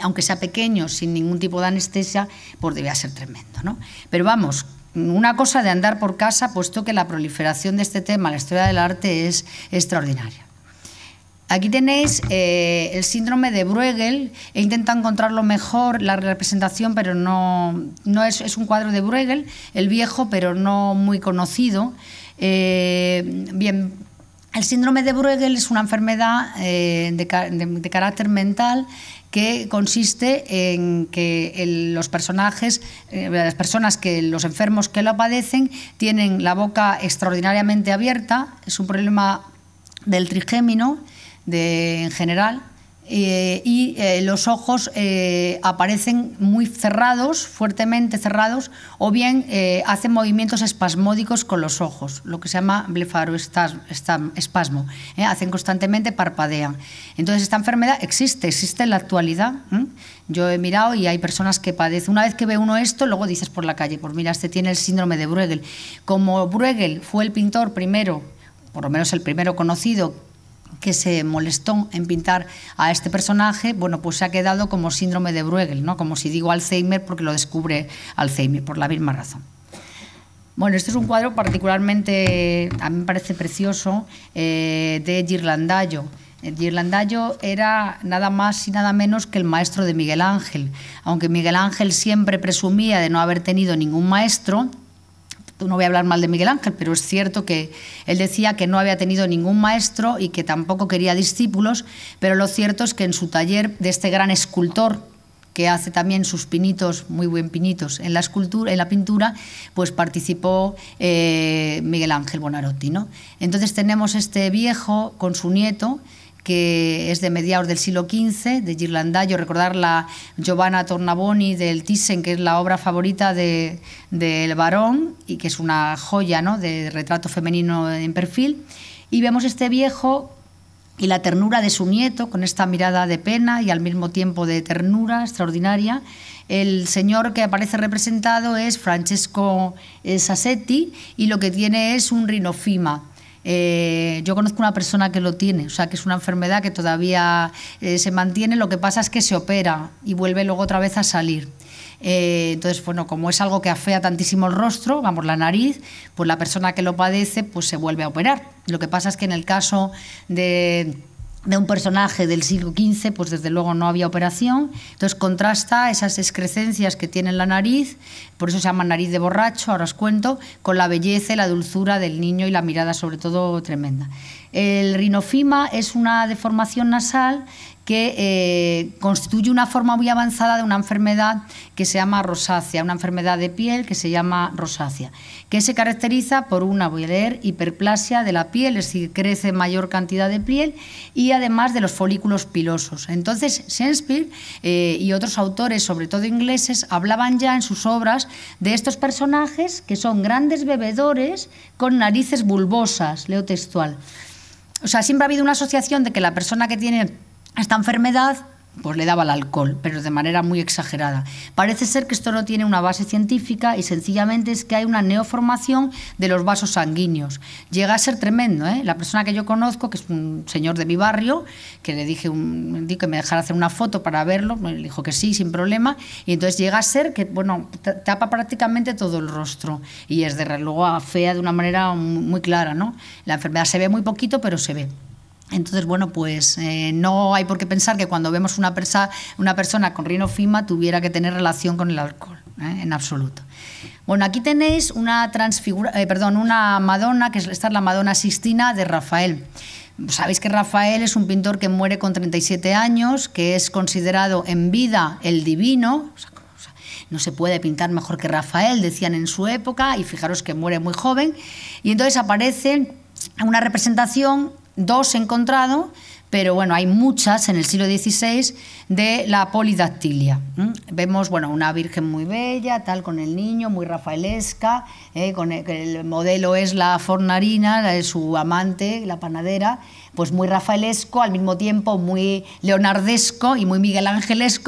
aunque sea pequeño, sin ningún tipo de anestesia, pues debía ser tremendo. ¿no? Pero vamos, una cosa de andar por casa, puesto que la proliferación de este tema, la historia del arte, es extraordinaria. Aquí tenéis eh, el síndrome de Bruegel. He intentado encontrarlo mejor, la representación, pero no, es, un cuadro de Bruegel, el viejo, pero no muy conocido. Eh, bien, el síndrome de Bruegel es una enfermedad eh, de, carácter mental que consiste en que los personajes, las personas que los enfermos que lo padecen tienen la boca extraordinariamente abierta, es un problema del trigémino, en general, eh, y eh, los ojos eh, aparecen muy cerrados, fuertemente cerrados, o bien hacen movimientos espasmódicos con los ojos, lo que se llama blefaroespasmo. hacen constantemente, parpadean. Entonces, esta enfermedad existe, existe en la actualidad. Yo he mirado y hay personas que padecen. Una vez que ve uno esto, luego dices por la calle, pues mira, este tiene el síndrome de Bruegel. Como Bruegel fue el pintor primero, por lo menos el primero conocido, que se molestó en pintar a este personaje, bueno, pues se ha quedado como síndrome de Bruegel, ¿no? como si digo Alzheimer porque lo descubre Alzheimer, por la misma razón. Bueno, este es un cuadro particularmente, a mí me parece precioso, eh, de Girlandayo. Eh, Girlandayo era nada más y nada menos que el maestro de Miguel Ángel. Aunque Miguel Ángel siempre presumía de no haber tenido ningún maestro, no voy a hablar mal de Miguel Ángel, pero es cierto que él decía que no había tenido ningún maestro y que tampoco quería discípulos, pero lo cierto es que en su taller de este gran escultor que hace también sus pinitos, muy buen pinitos, en la escultura, en la pintura, pues participó eh, Miguel Ángel Bonarotti, ¿no? Entonces tenemos este viejo con su nieto, que es de mediados del siglo XV, de Girlandaio, recordar la Giovanna Tornaboni del Thyssen, que es la obra favorita del varón y que es una joya ¿no? de retrato femenino en perfil. Y vemos este viejo y la ternura de su nieto, con esta mirada de pena y al mismo tiempo de ternura extraordinaria. El señor que aparece representado es Francesco Sassetti y lo que tiene es un rinofima. Eh, yo conozco una persona que lo tiene, o sea, que es una enfermedad que todavía eh, se mantiene, lo que pasa es que se opera y vuelve luego otra vez a salir. Eh, entonces, bueno, como es algo que afea tantísimo el rostro, vamos, la nariz, pues la persona que lo padece, pues se vuelve a operar. Lo que pasa es que en el caso de de un personaje del siglo XV, pues desde luego no había operación. Entonces contrasta esas excrescencias que tiene la nariz, por eso se llama nariz de borracho, ahora os cuento, con la belleza y la dulzura del niño y la mirada sobre todo tremenda. El rinofima es una deformación nasal que eh, constituye una forma muy avanzada de una enfermedad que se llama rosácea, una enfermedad de piel que se llama rosácea, que se caracteriza por una, voy a leer, hiperplasia de la piel, es decir, crece mayor cantidad de piel y además de los folículos pilosos. Entonces, Shakespeare eh, y otros autores, sobre todo ingleses, hablaban ya en sus obras de estos personajes que son grandes bebedores con narices bulbosas, leo textual. O sea, siempre ha habido una asociación de que la persona que tiene esta enfermedad pues le daba el alcohol, pero de manera muy exagerada. Parece ser que esto no tiene una base científica y sencillamente es que hay una neoformación de los vasos sanguíneos. Llega a ser tremendo. ¿eh? La persona que yo conozco, que es un señor de mi barrio, que le dije que me dejara hacer una foto para verlo, me dijo que sí, sin problema, y entonces llega a ser que bueno, tapa prácticamente todo el rostro y es de luego fea de una manera muy clara. ¿no? La enfermedad se ve muy poquito, pero se ve. Entonces, bueno, pues eh, no hay por qué pensar que cuando vemos una, persona con rinofima tuviera que tener relación con el alcohol, ¿eh? en absoluto. Bueno, aquí tenéis una, transfigura, eh, perdón, una Madonna, que esta es la Madonna Sistina de Rafael. Sabéis que Rafael es un pintor que muere con 37 años, que es considerado en vida el divino, no se puede pintar mejor que Rafael, decían en su época, y fijaros que muere muy joven. Y entonces aparece una representación dos encontrado, pero bueno, hay muchas en el siglo XVI de la polidactilia. Vemos, bueno, una virgen muy bella, tal, con el niño, muy rafaelesca, eh, con el, modelo es la fornarina, su amante, la panadera, pues muy rafaelesco, al mismo tiempo muy leonardesco y muy Miguel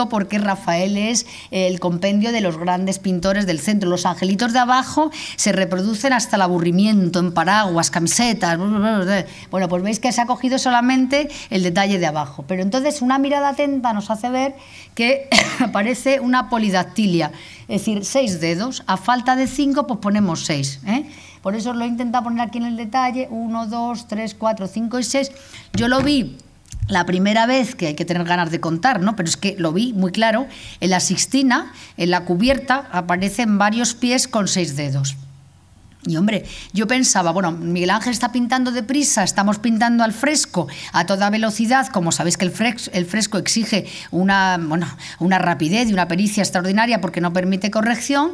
porque Rafael es el compendio de los grandes pintores del centro. Los angelitos de abajo se reproducen hasta el aburrimiento en paraguas, camisetas. Bueno, pues veis que se ha cogido solamente el detalle de abajo. Pero entonces una mirada atenta nos hace ver que aparece una polidactilia, es decir, seis dedos. A falta de cinco, pues ponemos seis. ¿eh? Por eso lo he intentado poner aquí en el detalle, Uno, dos, tres, cuatro, cinco y seis. Yo lo vi la primera vez, que hay que tener ganas de contar, ¿no? pero es que lo vi muy claro, en la Sixtina, en la cubierta, aparecen varios pies con seis dedos. Y hombre, yo pensaba, bueno, Miguel Ángel está pintando deprisa, estamos pintando al fresco a toda velocidad, como sabéis que el, el fresco exige una, bueno, una rapidez y una pericia extraordinaria porque no permite corrección,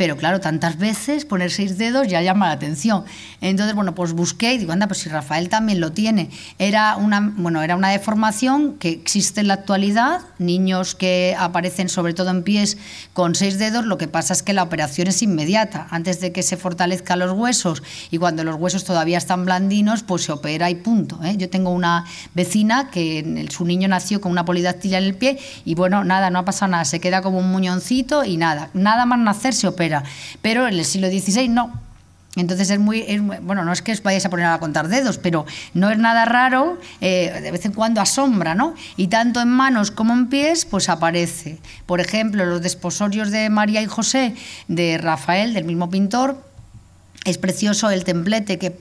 pero claro, tantas veces poner seis dedos ya llama la atención. Entonces, bueno, pues busqué y digo, anda, pues si Rafael también lo tiene. Era una, bueno, era una deformación que existe en la actualidad, niños que aparecen sobre todo en pies con seis dedos, lo que pasa es que la operación es inmediata. Antes de que se fortalezcan los huesos y cuando los huesos todavía están blandinos, pues se opera y punto. ¿eh? Yo tengo una vecina que su niño nació con una polidactilia en el pie y bueno, nada, no ha pasado nada, se queda como un muñoncito y nada. Nada más nacer se opera. Pero en el siglo XVI no. Entonces es muy, bueno, no es que os vayáis a poner a contar dedos, pero no es nada raro, eh, de vez en cuando asombra, ¿no? Y tanto en manos como en pies, pues aparece. Por ejemplo, los desposorios de María y José, de Rafael, del mismo pintor, es precioso el templete que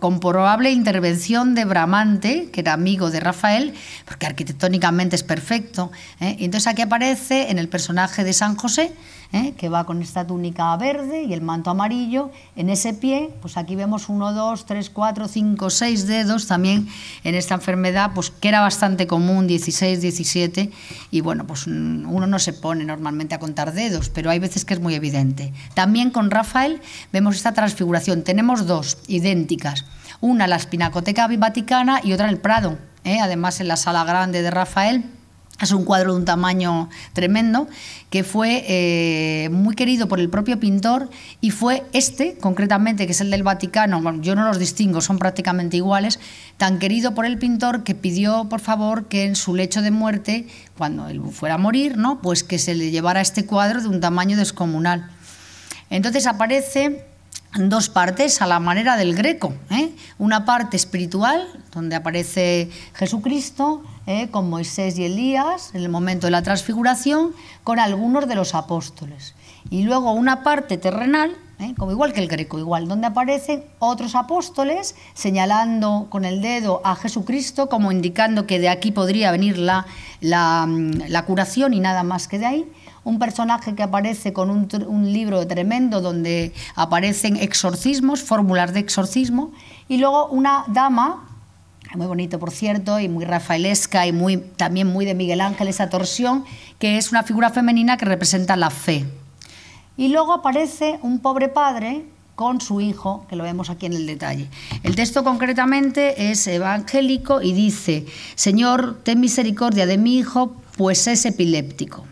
con probable intervención de Bramante, que era amigo de Rafael, porque arquitectónicamente es perfecto. ¿eh? entonces aquí aparece en el personaje de San José, ¿eh? que va con esta túnica verde y el manto amarillo. En ese pie, pues aquí vemos uno, dos, tres, cuatro, cinco, seis dedos también en esta enfermedad, pues que era bastante común, 16, 17, y bueno, pues mm, uno no se pone normalmente a contar dedos, pero hay veces que es muy evidente. También con Rafael vemos esta transfiguración, tenemos dos idénticas, una en la Espinacoteca Vaticana y otra en el Prado, ¿eh? además en la sala grande de Rafael es un cuadro de un tamaño tremendo que fue eh, muy querido por el propio pintor y fue este, concretamente, que es el del Vaticano, yo no los distingo, son prácticamente iguales, tan querido por el pintor que pidió, por favor, que en su lecho de muerte, cuando él fuera a morir, ¿no? pues que se le llevara este cuadro de un tamaño descomunal. Entonces aparece dos partes a la manera del greco. ¿eh? Una parte espiritual, donde aparece Jesucristo ¿eh? con Moisés y Elías en el momento de la transfiguración, con algunos de los apóstoles. Y luego una parte terrenal, ¿eh? como igual que el greco, igual, donde aparecen otros apóstoles señalando con el dedo a Jesucristo, como indicando que de aquí podría venir la mm, curación y nada más que de ahí un personaje que aparece con un, libro tremendo donde aparecen exorcismos, fórmulas de exorcismo, y luego una dama muy bonito por cierto y muy rafaelesca y muy también muy de Miguel Ángel esa torsión que es una figura femenina que representa la fe y luego aparece un pobre padre con su hijo que lo vemos aquí en el detalle el texto concretamente es evangélico y dice Señor ten misericordia de mi hijo pues es epiléptico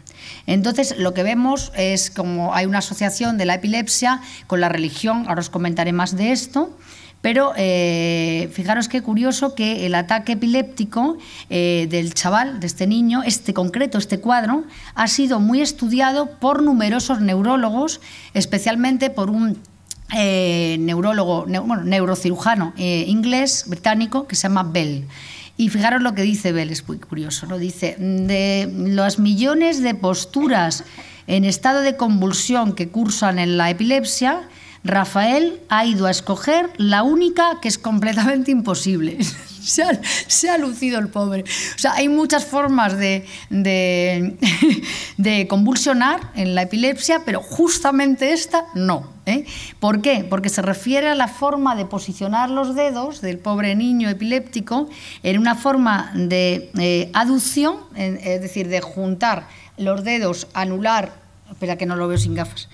entonces, lo que vemos es como hay una asociación de la epilepsia con la religión, ahora os comentaré más de esto. Pero eh, fijaros qué curioso que el ataque epiléptico eh, del chaval, de este niño, este concreto, este cuadro, ha sido muy estudiado por numerosos neurólogos, especialmente por un eh, neurólogo, neurocirujano inglés, británico, que se llama Bell. Y fijaros lo que dice es muy curioso, Lo Dice, de los millones de posturas en estado de convulsión que cursan en la epilepsia, Rafael ha ido a escoger la única que es completamente imposible. se, ha, lucido el pobre. O sea, hay muchas formas de, convulsionar en la epilepsia, pero justamente esta no. ¿eh? ¿Por qué? Porque se refiere a la forma de posicionar los dedos del pobre niño epiléptico en una forma de eh, aducción, es decir, de juntar los dedos, anular, espera que no lo veo sin gafas,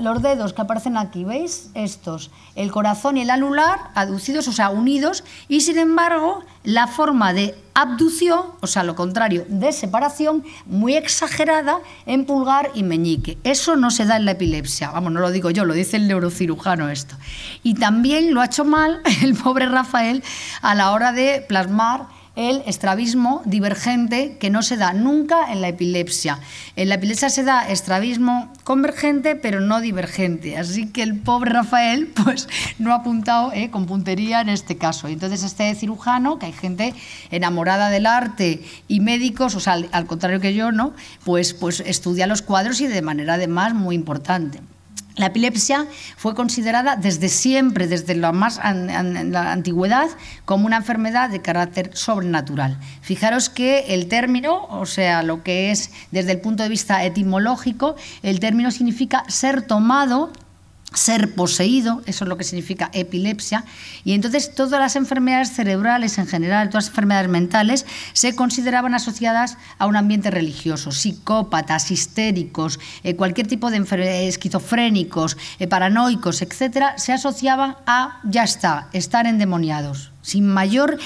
los dedos que aparecen aquí, ¿veis? Estos, el corazón y el anular aducidos, o sea, unidos, y sin embargo, la forma de abducción, o sea, lo contrario, de separación, muy exagerada en pulgar y meñique. Eso no se da en la epilepsia, vamos, no lo digo yo, lo dice el neurocirujano esto. Y también lo ha hecho mal el pobre Rafael a la hora de plasmar el estrabismo divergente que no se da nunca en la epilepsia. En la epilepsia se da estrabismo convergente pero no divergente, así que el pobre Rafael pues no ha apuntado eh, con puntería en este caso. Entonces este cirujano, que hay gente enamorada del arte y médicos, o sea, al, al contrario que yo, ¿no? Pues, pues estudia los cuadros y de manera además muy importante. La epilepsia fue considerada desde siempre, desde la más la antigüedad, como una enfermedad de carácter sobrenatural. Fijaros que el término, o sea, lo que es desde el punto de vista etimológico, el término significa ser tomado ser poseído, eso es lo que significa epilepsia, y entonces todas las enfermedades cerebrales en general, todas las enfermedades mentales, se consideraban asociadas a un ambiente religioso, psicópatas, histéricos, eh, cualquier tipo de eh, esquizofrénicos, eh, paranoicos, etcétera, se asociaban a, ya está, estar endemoniados, sin mayor...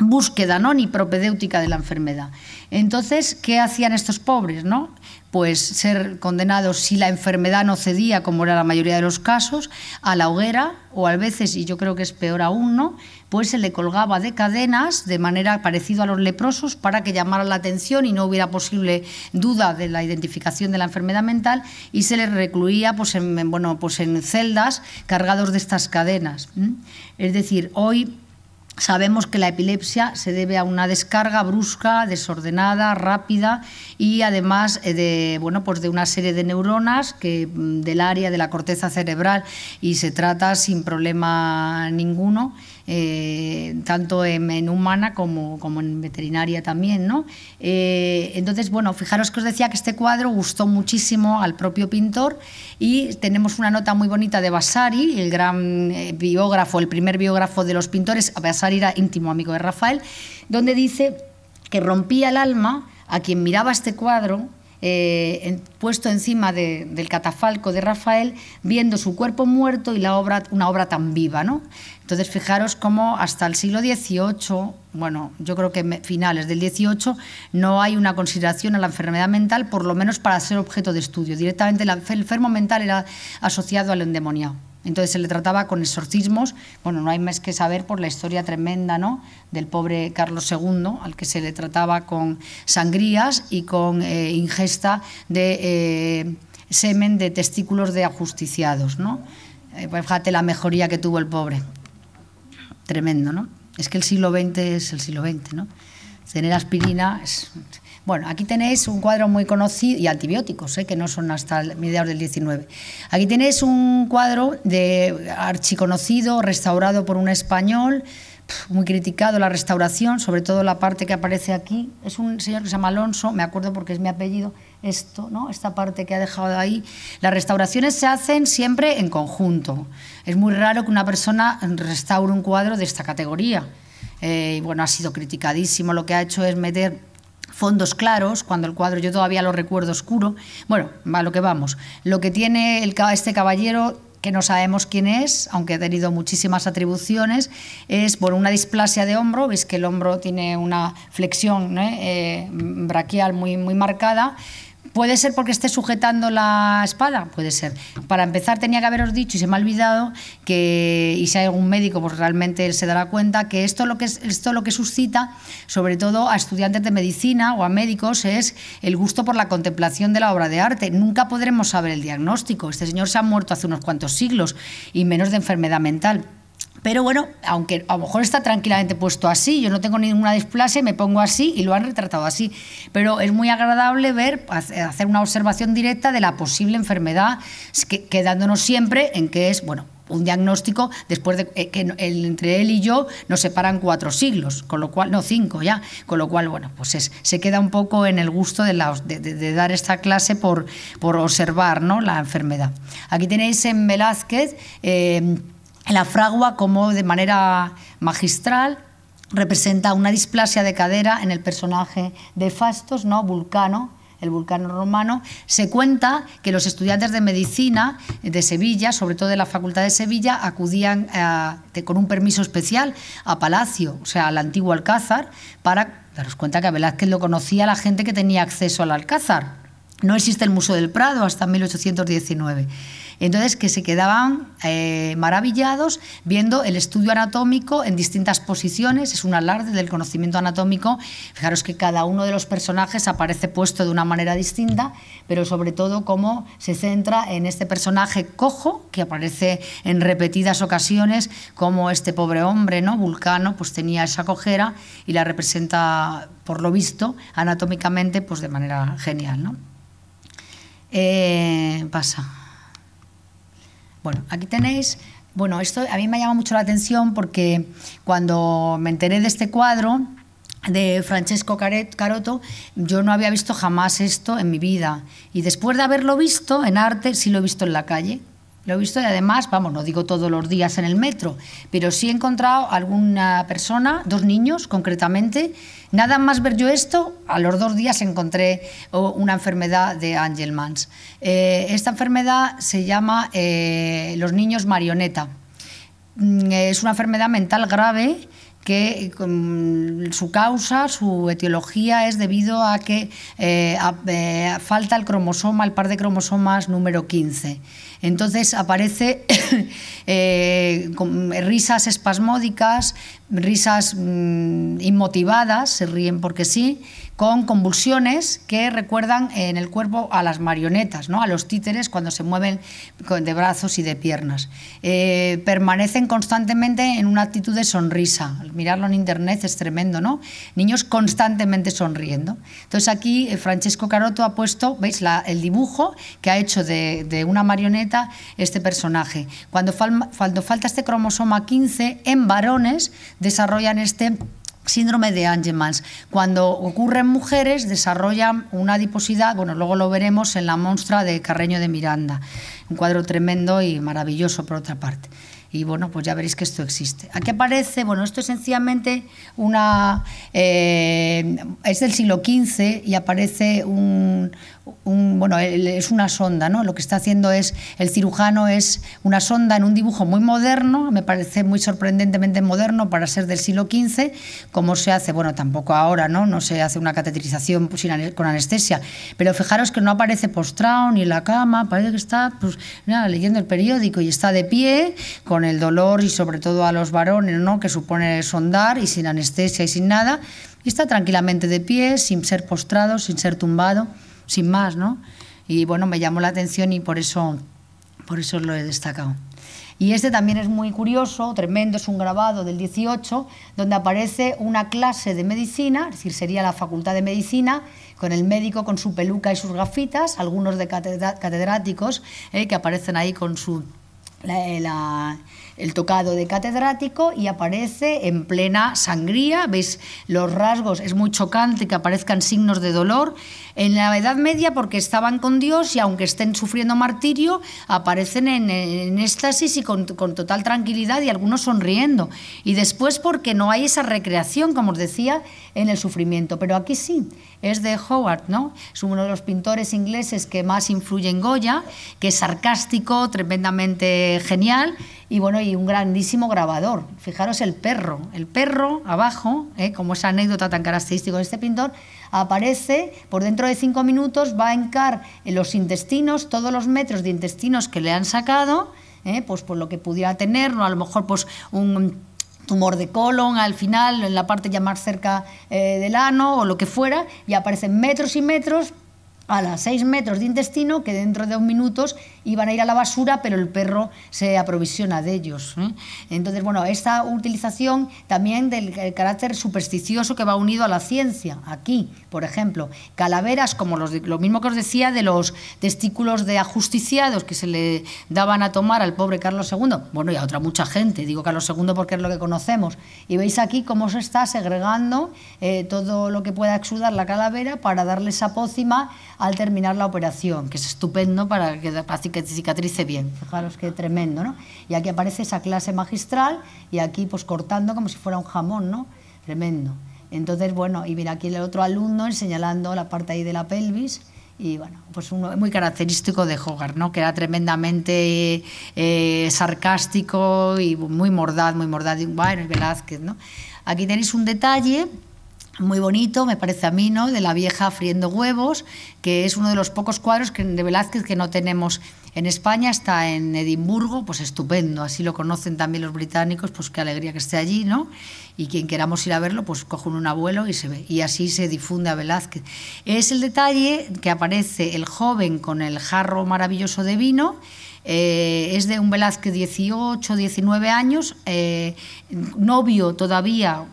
búsqueda ¿no? ni propedéutica de la enfermedad. Entonces, ¿qué hacían estos pobres? ¿no? pues ser condenados si la enfermedad no cedía, como era la mayoría de los casos, a la hoguera o a veces, y yo creo que es peor aún, ¿no? pues se le colgaba de cadenas de manera parecida a los leprosos para que llamara la atención y no hubiera posible duda de la identificación de la enfermedad mental y se le recluía pues en, bueno, pues en celdas cargados de estas cadenas. Es decir, hoy Sabemos que la epilepsia se debe a una descarga brusca, desordenada, rápida y además eh, de, bueno, pues de una serie de neuronas que, mm, del área de la corteza cerebral y se trata sin problema ninguno. Eh, tanto en, humana como, como en veterinaria también. ¿no? Eh, entonces, bueno, fijaros que os decía que este cuadro gustó muchísimo al propio pintor y tenemos una nota muy bonita de Vasari, el gran eh, biógrafo, el primer biógrafo de los pintores, Vasari era íntimo amigo de Rafael, donde dice que rompía el alma a quien miraba este cuadro eh, puesto encima del catafalco de Rafael, viendo su cuerpo muerto y la obra, una obra tan viva. ¿no? Entonces, fijaros cómo hasta el siglo XVIII, bueno, yo creo que finales del XVIII, no hay una consideración a la enfermedad mental, por lo menos para ser objeto de estudio. Directamente el enfermo mental era asociado al endemoniado. Entonces se le trataba con exorcismos. Bueno, no hay más que saber por la historia tremenda ¿no? del pobre Carlos II, al que se le trataba con sangrías y con eh, ingesta de eh, semen de testículos de ajusticiados. ¿no? Eh, pues fíjate la mejoría que tuvo el pobre. Tremendo, ¿no? Es que el siglo XX es el siglo XX, ¿no? Tener aspirina es bueno, aquí tenéis un cuadro muy conocido, y antibióticos, ¿eh? que no son hasta mediados del 19. Aquí tenéis un cuadro de archiconocido, restaurado por un español, muy criticado la restauración, sobre todo la parte que aparece aquí. Es un señor que se llama Alonso, me acuerdo porque es mi apellido, esto, ¿no? Esta parte que ha dejado ahí. Las restauraciones se hacen siempre en conjunto. Es muy raro que una persona restaure un cuadro de esta categoría. Eh, bueno, ha sido criticadísimo. Lo que ha hecho es meter fondos claros, cuando el cuadro yo todavía lo recuerdo oscuro. Bueno, a lo que vamos. Lo que tiene este caballero que no sabemos quién es, aunque ha tenido muchísimas atribuciones, es por una displasia de hombro, veis que el hombro tiene una flexión ¿eh? Eh, braquial muy, muy marcada, ¿Puede ser porque esté sujetando la espada? Puede ser. Para empezar, tenía que haberos dicho, y se me ha olvidado, que, y si hay algún médico, pues realmente él se dará cuenta, que esto lo que, esto lo que suscita, sobre todo a estudiantes de medicina o a médicos, es el gusto por la contemplación de la obra de arte. Nunca podremos saber el diagnóstico. Este señor se ha muerto hace unos cuantos siglos, y menos de enfermedad mental. Pero bueno, aunque a lo mejor está tranquilamente puesto así, yo no tengo ninguna displasia, me pongo así y lo han retratado así. Pero es muy agradable ver, hacer una observación directa de la posible enfermedad, quedándonos siempre en que es, bueno, un diagnóstico después de eh, que entre él y yo nos separan cuatro siglos, con lo cual, no cinco ya, con lo cual, bueno, pues se queda un poco en el gusto de, dar esta clase por, observar ¿no? la enfermedad. Aquí tenéis en Velázquez. Eh, la fragua, como de manera magistral, representa una displasia de cadera en el personaje de Fastos, ¿no? Vulcano, el vulcano romano, se cuenta que los estudiantes de medicina de Sevilla, sobre todo de la Facultad de Sevilla, acudían eh, con un permiso especial a Palacio, o sea, al antiguo Alcázar, para daros cuenta que a Velázquez lo conocía la gente que tenía acceso al Alcázar. No existe el Museo del Prado hasta 1819. Entonces, que se quedaban eh, maravillados viendo el estudio anatómico en distintas posiciones, es un alarde del conocimiento anatómico. Fijaros que cada uno de los personajes aparece puesto de una manera distinta, pero sobre todo cómo se centra en este personaje cojo, que aparece en repetidas ocasiones, como este pobre hombre, ¿no? Vulcano, pues tenía esa cojera y la representa, por lo visto, anatómicamente, pues de manera genial, ¿no? Eh, pasa. Bueno, aquí tenéis, bueno, esto a mí me llama mucho la atención porque cuando me enteré de este cuadro de Francesco Caroto, yo no había visto jamás esto en mi vida. Y después de haberlo visto en arte, sí lo he visto en la calle. Lo he visto y además, vamos, no digo todos los días en el metro, pero sí he encontrado alguna persona, dos niños concretamente. Nada más ver yo esto, a los dos días encontré oh, una enfermedad de Angelmans. Eh, esta enfermedad se llama eh, los niños marioneta. Mm, es una enfermedad mental grave que su causa, su etiología es debido a que eh, falta el cromosoma, el par de cromosomas número 15. Entonces aparece eh, risas espasmódicas, risas mm, inmotivadas, se ríen porque sí, con convulsiones que recuerdan eh, en el cuerpo a las marionetas, ¿no? a los títeres cuando se mueven de brazos y de piernas. Eh, permanecen constantemente en una actitud de sonrisa. Mirarlo en internet es tremendo, ¿no? Niños constantemente sonriendo. Entonces aquí eh, Francesco Caroto ha puesto, ¿veis? el dibujo que ha hecho de, una marioneta este personaje. Cuando, cuando falta este cromosoma 15, en varones desarrollan este síndrome de Angemans. Cuando ocurren mujeres desarrollan una adiposidad, bueno, luego lo veremos en la monstrua de Carreño de Miranda, un cuadro tremendo y maravilloso por otra parte. Y bueno, pues ya veréis que esto existe. Aquí aparece? Bueno, esto es sencillamente una... Eh, es del siglo XV y aparece un, bueno, es una sonda, ¿no? Lo que está haciendo es, el cirujano es una sonda en un dibujo muy moderno, me parece muy sorprendentemente moderno para ser del siglo XV, como se hace, bueno, tampoco ahora, ¿no? No se hace una cateterización pues, con anestesia, pero fijaros que no aparece postrado ni en la cama, parece que está pues, leyendo el periódico y está de pie, con el dolor y sobre todo a los varones, ¿no? Que supone sondar y sin anestesia y sin nada, y está tranquilamente de pie, sin ser postrado, sin ser tumbado sin más, ¿no? Y bueno, me llamó la atención y por eso, por eso lo he destacado. Y este también es muy curioso, tremendo, es un grabado del 18, donde aparece una clase de medicina, es decir, sería la facultad de medicina, con el médico con su peluca y sus gafitas, algunos de catedráticos eh, que aparecen ahí con su... Eh, el tocado de catedrático y aparece en plena sangría, veis los rasgos, es muy chocante que aparezcan signos de dolor. En la Edad Media, porque estaban con Dios y aunque estén sufriendo martirio, aparecen en, éxtasis y con, total tranquilidad y algunos sonriendo. Y después porque no hay esa recreación, como os decía, en el sufrimiento. Pero aquí sí, es de Howard, ¿no? Es uno de los pintores ingleses que más influye en Goya, que es sarcástico, tremendamente genial y bueno, y un grandísimo grabador. Fijaros el perro, el perro abajo, ¿eh? como esa anécdota tan característica de este pintor, aparece por dentro de cinco minutos, va a encar en los intestinos, todos los metros de intestinos que le han sacado, ¿eh? pues por lo que pudiera tener, ¿no? a lo mejor pues un tumor de colon al final, en la parte ya más cerca eh, del ano o lo que fuera, y aparecen metros y metros a las 6 metros de intestino que dentro de dos minutos iban a ir a la basura, pero el perro se aprovisiona de ellos. ¿eh? Entonces, bueno, esta utilización también del carácter supersticioso que va unido a la ciencia. Aquí, por ejemplo, calaveras como los, lo mismo que os decía de los testículos de ajusticiados que se le daban a tomar al pobre Carlos II, bueno, y a otra mucha gente, digo Carlos II porque es lo que conocemos. Y veis aquí cómo se está segregando eh, todo lo que pueda exudar la calavera para darle esa pócima al terminar la operación, que es estupendo para que, la cicatrice bien. Fijaros qué tremendo, ¿no? Y aquí aparece esa clase magistral y aquí pues cortando como si fuera un jamón, ¿no? Tremendo. Entonces, bueno, y mira aquí el otro alumno señalando la parte ahí de la pelvis y bueno, pues uno muy característico de Hogarth, ¿no? que era tremendamente eh, sarcástico y muy mordaz, muy mordaz, bueno, Velázquez, ¿no? Aquí tenéis un detalle muy bonito, me parece a mí, ¿no? De la vieja friendo huevos, que es uno de los pocos cuadros que, de Velázquez que no tenemos en España, está en Edimburgo, pues estupendo, así lo conocen también los británicos, pues qué alegría que esté allí, ¿no? Y quien queramos ir a verlo, pues coge un abuelo y se ve, y así se difunde a Velázquez. Es el detalle que aparece el joven con el jarro maravilloso de vino, eh, es de un Velázquez 18, 19 años, eh, novio todavía,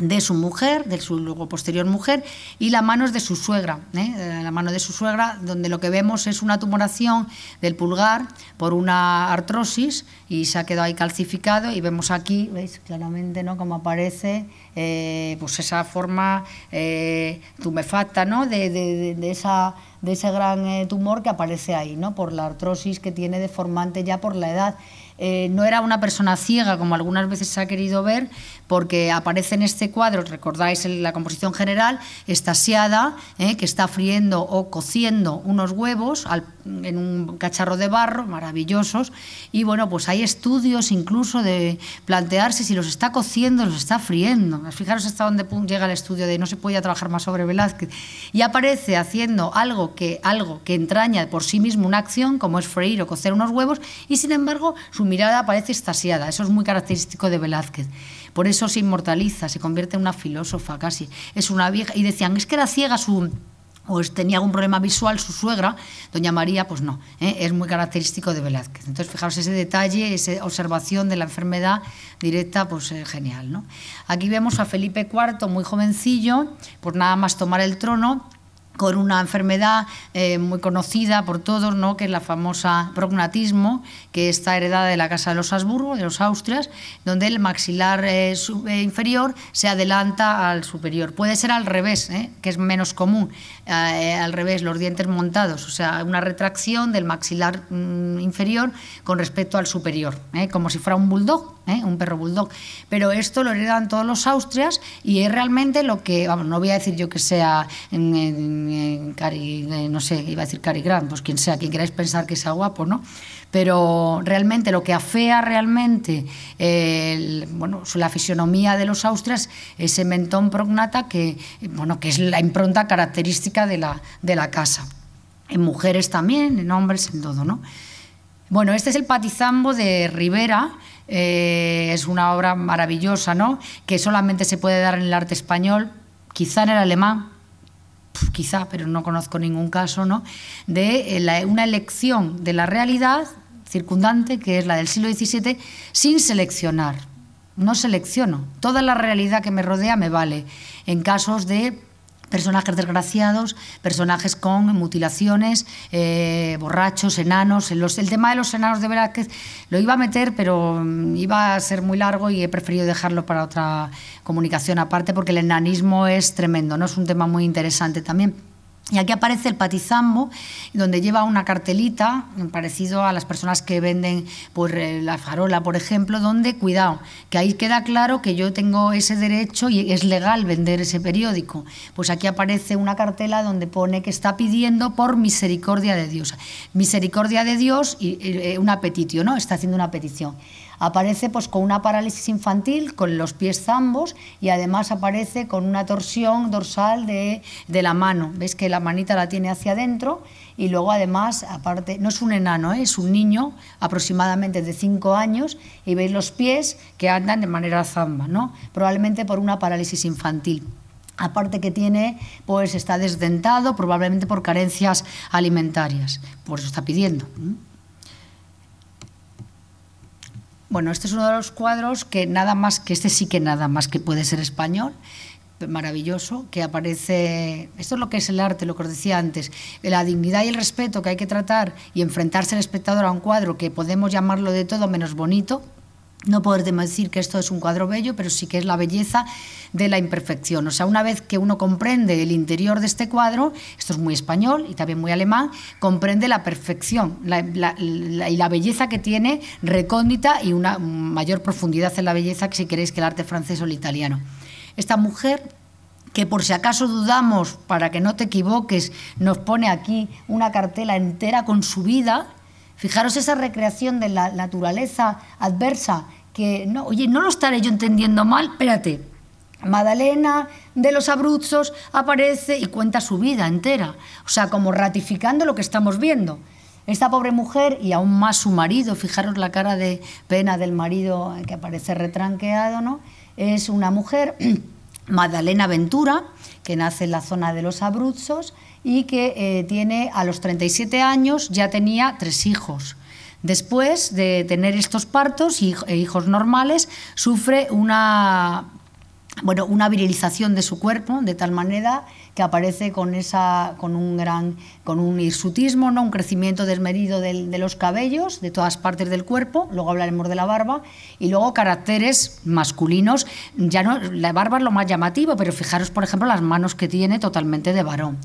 de su mujer, de su luego posterior mujer, y la mano es de su suegra, ¿eh? ¿eh? la mano de su suegra, donde lo que vemos es una tumoración del pulgar por una artrosis y se ha quedado ahí calcificado y vemos aquí, veis claramente ¿no? cómo aparece eh, pues esa forma eh, tumefacta ¿no? de, esa, de ese gran tumor que aparece ahí, ¿no? por la artrosis que tiene deformante ya por la edad. no era una persona ciega, como algunas veces se ha querido ver, porque aparece en este cuadro, recordáis la composición general, estasiada, eh, que está friendo o cociendo unos huevos en un cacharro de barro, maravillosos, y bueno, pues hay estudios incluso de plantearse si los está cociendo, o los está friendo. Fijaros hasta dónde llega el estudio de no se puede trabajar más sobre Velázquez. Y aparece haciendo algo que, algo que entraña por sí mismo una acción, como es freír o cocer unos huevos, y sin embargo su mirada aparece estasiada. Eso es muy característico de Velázquez. Por eso se inmortaliza, se convierte en una filósofa casi. Es una vieja. Y decían, es que era ciega su o tenía algún problema visual su suegra, doña María, pues no, ¿eh? es muy característico de Velázquez. Entonces, fijaos ese detalle, esa observación de la enfermedad directa, pues genial. ¿no? Aquí vemos a Felipe IV, muy jovencillo, por nada más tomar el trono, con una enfermedad eh, muy conocida por todos, ¿no? que es la famosa prognatismo, que está heredada de la Casa de los Habsburgo, de los Austrias, donde el maxilar eh, eh, inferior se adelanta al superior. Puede ser al revés, que es menos común, al revés, los dientes montados, o sea, una retracción del maxilar mm, inferior con respecto al superior, como si fuera un bulldog, ¿eh? un perro bulldog. Pero esto lo heredan todos los austrias y es realmente lo que, no voy a decir yo que sea, en, eh, no sé, iba a decir cari Grant, pues quien sea, quien queráis pensar que sea guapo, ¿no? Pero realmente lo que afea realmente eh, la fisionomía de los austrias, ese mentón prognata que, bueno, que es la impronta característica de la, de la casa. En mujeres también, en hombres, en todo, ¿no? Bueno, este es el patizambo de Rivera, eh, es una obra maravillosa, ¿no? Que solamente se puede dar en el arte español, quizá en el alemán, quizá, pero no conozco ningún caso, ¿no? De eh, una elección de la realidad circundante, que es la del siglo XVII, sin seleccionar. No selecciono. Toda la realidad que me rodea me vale. En casos de personajes desgraciados, personajes con mutilaciones, eh, borrachos, enanos. el tema de los enanos de que lo iba a meter, pero mm, iba a ser muy largo y he preferido dejarlo para otra comunicación aparte, porque el enanismo es tremendo, ¿no? es un tema muy interesante también. Y aquí aparece el patizambo, donde lleva una cartelita, parecido a las personas que venden por pues, eh, la farola, por ejemplo, donde, cuidado, que ahí queda claro que yo tengo ese derecho y es legal vender ese periódico. Pues aquí aparece una cartela donde pone que está pidiendo por misericordia de Dios. Misericordia de Dios y eh, una petición, ¿no? Está haciendo una petición. Aparece pues, con una parálisis infantil, con los pies zambos y además aparece con una torsión dorsal de, la mano. Veis que la manita la tiene hacia adentro y luego además, aparte, no es un enano, ¿eh? es un niño aproximadamente de 5 años y veis los pies que andan de manera zamba, ¿no? probablemente por una parálisis infantil aparte que tiene, pues está desdentado, probablemente por carencias alimentarias, por eso está pidiendo. Bueno, este es uno de los cuadros que nada más, que este sí que nada más que puede ser español, maravilloso, que aparece, esto es lo que es el arte, lo que os decía antes, la dignidad y el respeto que hay que tratar y enfrentarse el espectador a un cuadro que podemos llamarlo de todo menos bonito, no podemos decir que esto es un cuadro bello, pero sí que es la belleza de la imperfección. O sea, una vez que uno comprende el interior de este cuadro, esto es muy español y también muy alemán, comprende la perfección y la belleza que tiene recóndita y una mayor profundidad en la belleza que si queréis que el arte francés o el italiano. Esta mujer que por si acaso dudamos, para que no te equivoques, nos pone aquí una cartela entera con su vida, Fijaros esa recreación de la naturaleza adversa, que no, oye, no lo estaré yo entendiendo mal, espérate. Madalena de los Abruzos aparece y cuenta su vida entera, o sea, como ratificando lo que estamos viendo. Esta pobre mujer y aún más su marido, fijaros la cara de pena del marido que aparece retranqueado, ¿no? Es una mujer, Madalena Ventura, que nace en la zona de los Abruzos, y que eh, tiene a los 37 años ya tenía tres hijos. Después de tener estos partos e hijos normales, sufre una bueno, una virilización de su cuerpo de tal manera que aparece con esa con un gran con un hirsutismo, ¿no? un crecimiento desmedido de, los cabellos, de todas partes del cuerpo, luego hablaremos de la barba y luego caracteres masculinos, ya no la barba es lo más llamativo, pero fijaros por ejemplo las manos que tiene totalmente de varón.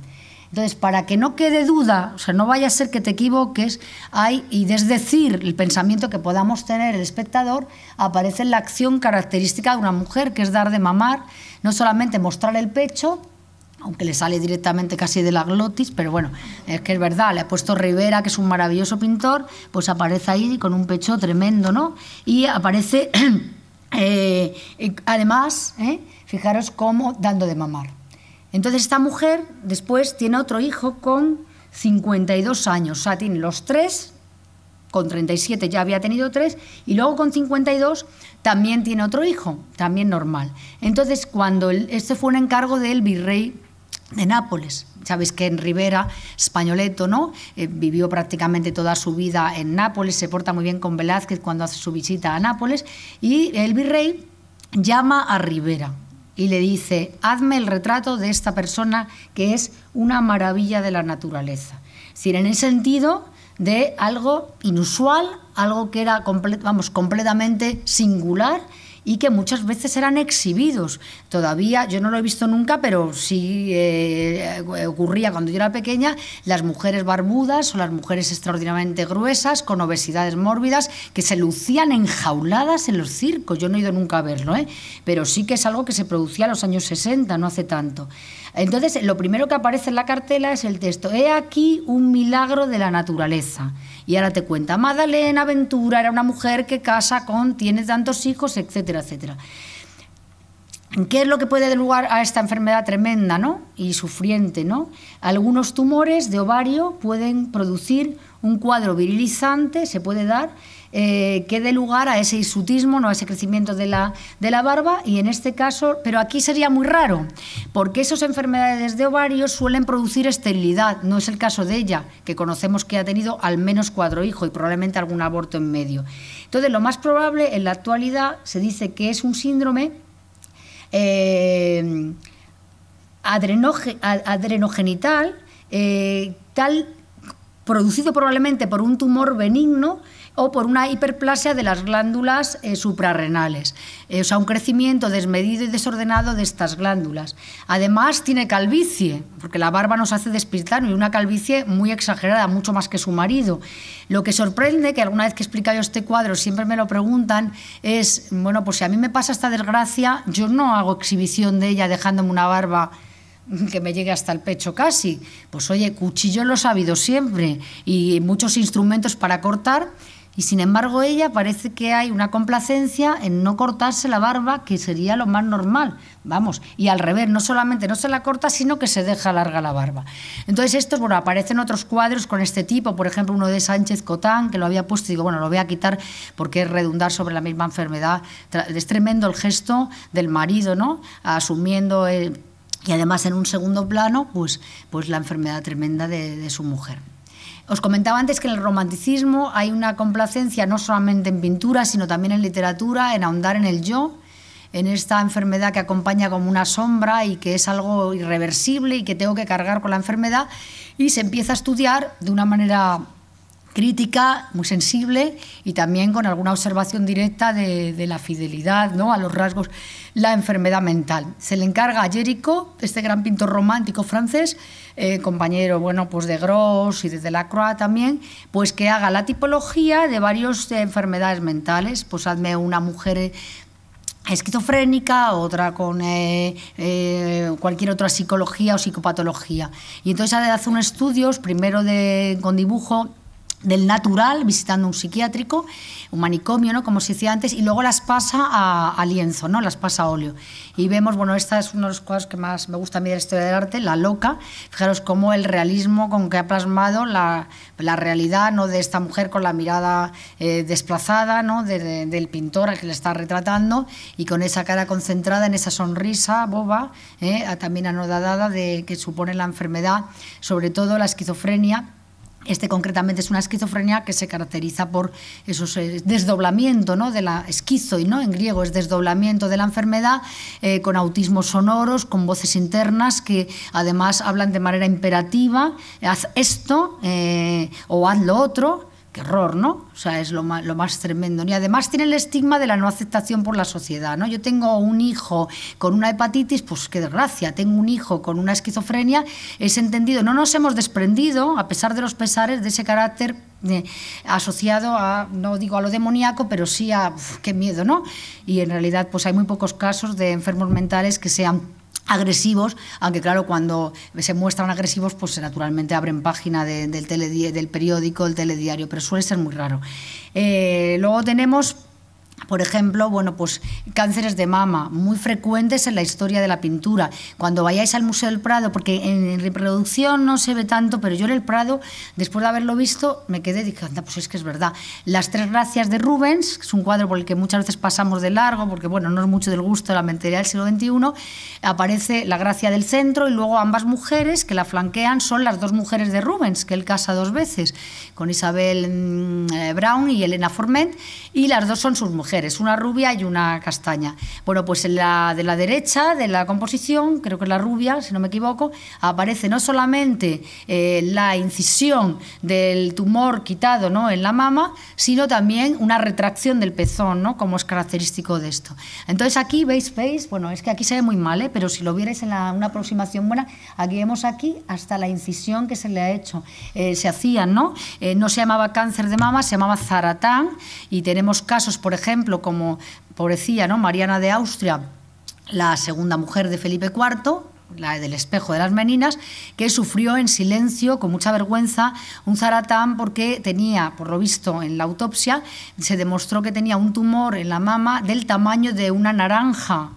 Entonces, para que no quede duda, o sea, no vaya a ser que te equivoques, hay, y decir el pensamiento que podamos tener el espectador, aparece la acción característica de una mujer, que es dar de mamar, no solamente mostrar el pecho, aunque le sale directamente casi de la glotis, pero bueno, es que es verdad, le ha puesto Rivera, que es un maravilloso pintor, pues aparece ahí con un pecho tremendo, ¿no? Y aparece, eh, además, ¿eh? fijaros cómo dando de mamar. Entonces esta mujer después tiene otro hijo con 52 años, o sea, tiene los tres, con 37 ya había tenido tres, y luego con 52 también tiene otro hijo, también normal. Entonces, cuando este fue un encargo del virrey de Nápoles. Sabéis que en Rivera, Españoleto, ¿no? Eh, vivió prácticamente toda su vida en Nápoles, se porta muy bien con Velázquez cuando hace su visita a Nápoles, y el virrey llama a Rivera, y le dice, hazme el retrato de esta persona que es una maravilla de la naturaleza. Es decir, en el sentido de algo inusual, algo que era vamos, completamente singular y que muchas veces eran exhibidos. Todavía, yo no lo he visto nunca, pero sí eh, ocurría cuando yo era pequeña, las mujeres barbudas o las mujeres extraordinariamente gruesas, con obesidades mórbidas, que se lucían enjauladas en los circos. Yo no he ido nunca a verlo, ¿eh? pero sí que es algo que se producía en los años 60, no hace tanto. Entonces, lo primero que aparece en la cartela es el texto, he aquí un milagro de la naturaleza. Y ahora te cuenta, Madalena Ventura era una mujer que casa con, tiene tantos hijos, etcétera, etcétera. ¿Qué es lo que puede dar lugar a esta enfermedad tremenda ¿no? y sufriente? ¿no? Algunos tumores de ovario pueden producir un cuadro virilizante, se puede dar, eh, que dé lugar a ese hirsutismo, ¿no? a ese crecimiento de la, de la barba, y en este caso, pero aquí sería muy raro, porque esas enfermedades de ovario suelen producir esterilidad, no es el caso de ella, que conocemos que ha tenido al menos cuatro hijos y probablemente algún aborto en medio. Entonces, lo más probable en la actualidad se dice que es un síndrome eh, adrenogenital, eh, tal producido probablemente por un tumor benigno o por una hiperplasia de las glándulas eh, suprarrenales, eh, o sea, un crecimiento desmedido y desordenado de estas glándulas. Además, tiene calvicie, porque la barba nos hace despistarnos, y una calvicie muy exagerada, mucho más que su marido. Lo que sorprende, que alguna vez que he explicado este cuadro siempre me lo preguntan, es, bueno, pues si a mí me pasa esta desgracia, yo no hago exhibición de ella dejándome una barba que me llegue hasta el pecho casi. Pues oye, cuchillo lo ha habido siempre y muchos instrumentos para cortar y sin embargo ella parece que hay una complacencia en no cortarse la barba, que sería lo más normal. Vamos, y al revés, no solamente no se la corta, sino que se deja larga la barba. Entonces esto, bueno, aparecen otros cuadros con este tipo, por ejemplo uno de Sánchez Cotán, que lo había puesto y digo, bueno, lo voy a quitar porque es redundar sobre la misma enfermedad. Es tremendo el gesto del marido, ¿no? Asumiendo... Eh, y además en un segundo plano, pues, pues la enfermedad tremenda de su mujer. Os comentaba antes que en el romanticismo hay una complacencia no solamente en pintura, sino también en literatura, en ahondar en el yo, en esta enfermedad que acompaña como una sombra y que es algo irreversible y que tengo que cargar con la enfermedad, y se empieza a estudiar de una manera crítica, muy sensible y también con alguna observación directa de, la fidelidad ¿no? a los rasgos, la enfermedad mental. Se le encarga a Jericho, este gran pintor romántico francés, eh, compañero bueno, pues de Gros y de Delacroix también, pues que haga la tipología de varias eh, enfermedades mentales. Pues hazme una mujer eh, esquizofrénica, otra con cualquier otra psicología o psicopatología. Y entonces hace unos estudios, primero con dibujo del natural, visitando un psiquiátrico, un manicomio, ¿no? como se decía antes, y luego las pasa a, lienzo, ¿no? las pasa a óleo. Y vemos, bueno, esta es uno de los cuadros que más me gusta a mí de la historia del arte, la loca. Fijaros cómo el realismo con que ha plasmado la, realidad ¿no? de esta mujer con la mirada eh, desplazada ¿no? del pintor al que le está retratando y con esa cara concentrada en esa sonrisa boba, eh, también anodadada, de, que supone la enfermedad, sobre todo la esquizofrenia este concretamente es una esquizofrenia que se caracteriza por esos eh, desdoblamiento ¿no? de la esquizo, ¿no? en griego es desdoblamiento de la enfermedad, eh, con autismos sonoros, con voces internas que además hablan de manera imperativa, haz esto eh, o haz lo otro, qué horror, ¿no? O sea, es lo más, tremendo. Y además tiene el estigma de la no aceptación por la sociedad, ¿no? Yo tengo un hijo con una hepatitis, pues qué desgracia, tengo un hijo con una esquizofrenia, es entendido, no nos hemos desprendido, a pesar de los pesares, de ese carácter eh, asociado a, no digo a lo demoníaco, pero sí a, qué miedo, ¿no? Y en realidad, pues hay muy pocos casos de enfermos mentales que sean agresivos, aunque claro, cuando se muestran agresivos, pues naturalmente abren página del, del periódico, el telediario, pero suele ser muy raro. Eh, luego tenemos por ejemplo, bueno, pues cánceres de mama, muy frecuentes en la historia de la pintura. Cuando vayáis al Museo del Prado, porque en reproducción no se ve tanto, pero yo en el Prado, después de haberlo visto, me quedé y dije, pues es que es verdad. Las tres gracias de Rubens, es un cuadro por el que muchas veces pasamos de largo, porque bueno, no es mucho del gusto de la mentería del siglo XXI, aparece la gracia del centro y luego ambas mujeres que la flanquean son las dos mujeres de Rubens, que él casa dos veces, con Isabel mm, eh, Brown y Elena Forment, y las dos son sus mujeres mujeres, una rubia y una castaña. Bueno, pues en la de la derecha de la composición, creo que es la rubia, si no me equivoco, aparece no solamente eh, la incisión del tumor quitado en la mama, sino también una retracción del pezón, ¿no? como es característico de esto. Entonces aquí veis, veis, bueno, es que aquí se ve muy mal, ¿eh? pero si lo vierais en una aproximación buena, aquí vemos aquí hasta la incisión que se le ha hecho. Eh, se hacían, ¿no? no se llamaba cáncer de mama, se llamaba zaratán y tenemos casos, por ejemplo, ejemplo, como pobrecilla, ¿no? Mariana de Austria, la segunda mujer de Felipe IV, la del espejo de las meninas, que sufrió en silencio, con mucha vergüenza, un zaratán porque tenía, por lo visto en la autopsia, se demostró que tenía un tumor en la mama del tamaño de una naranja.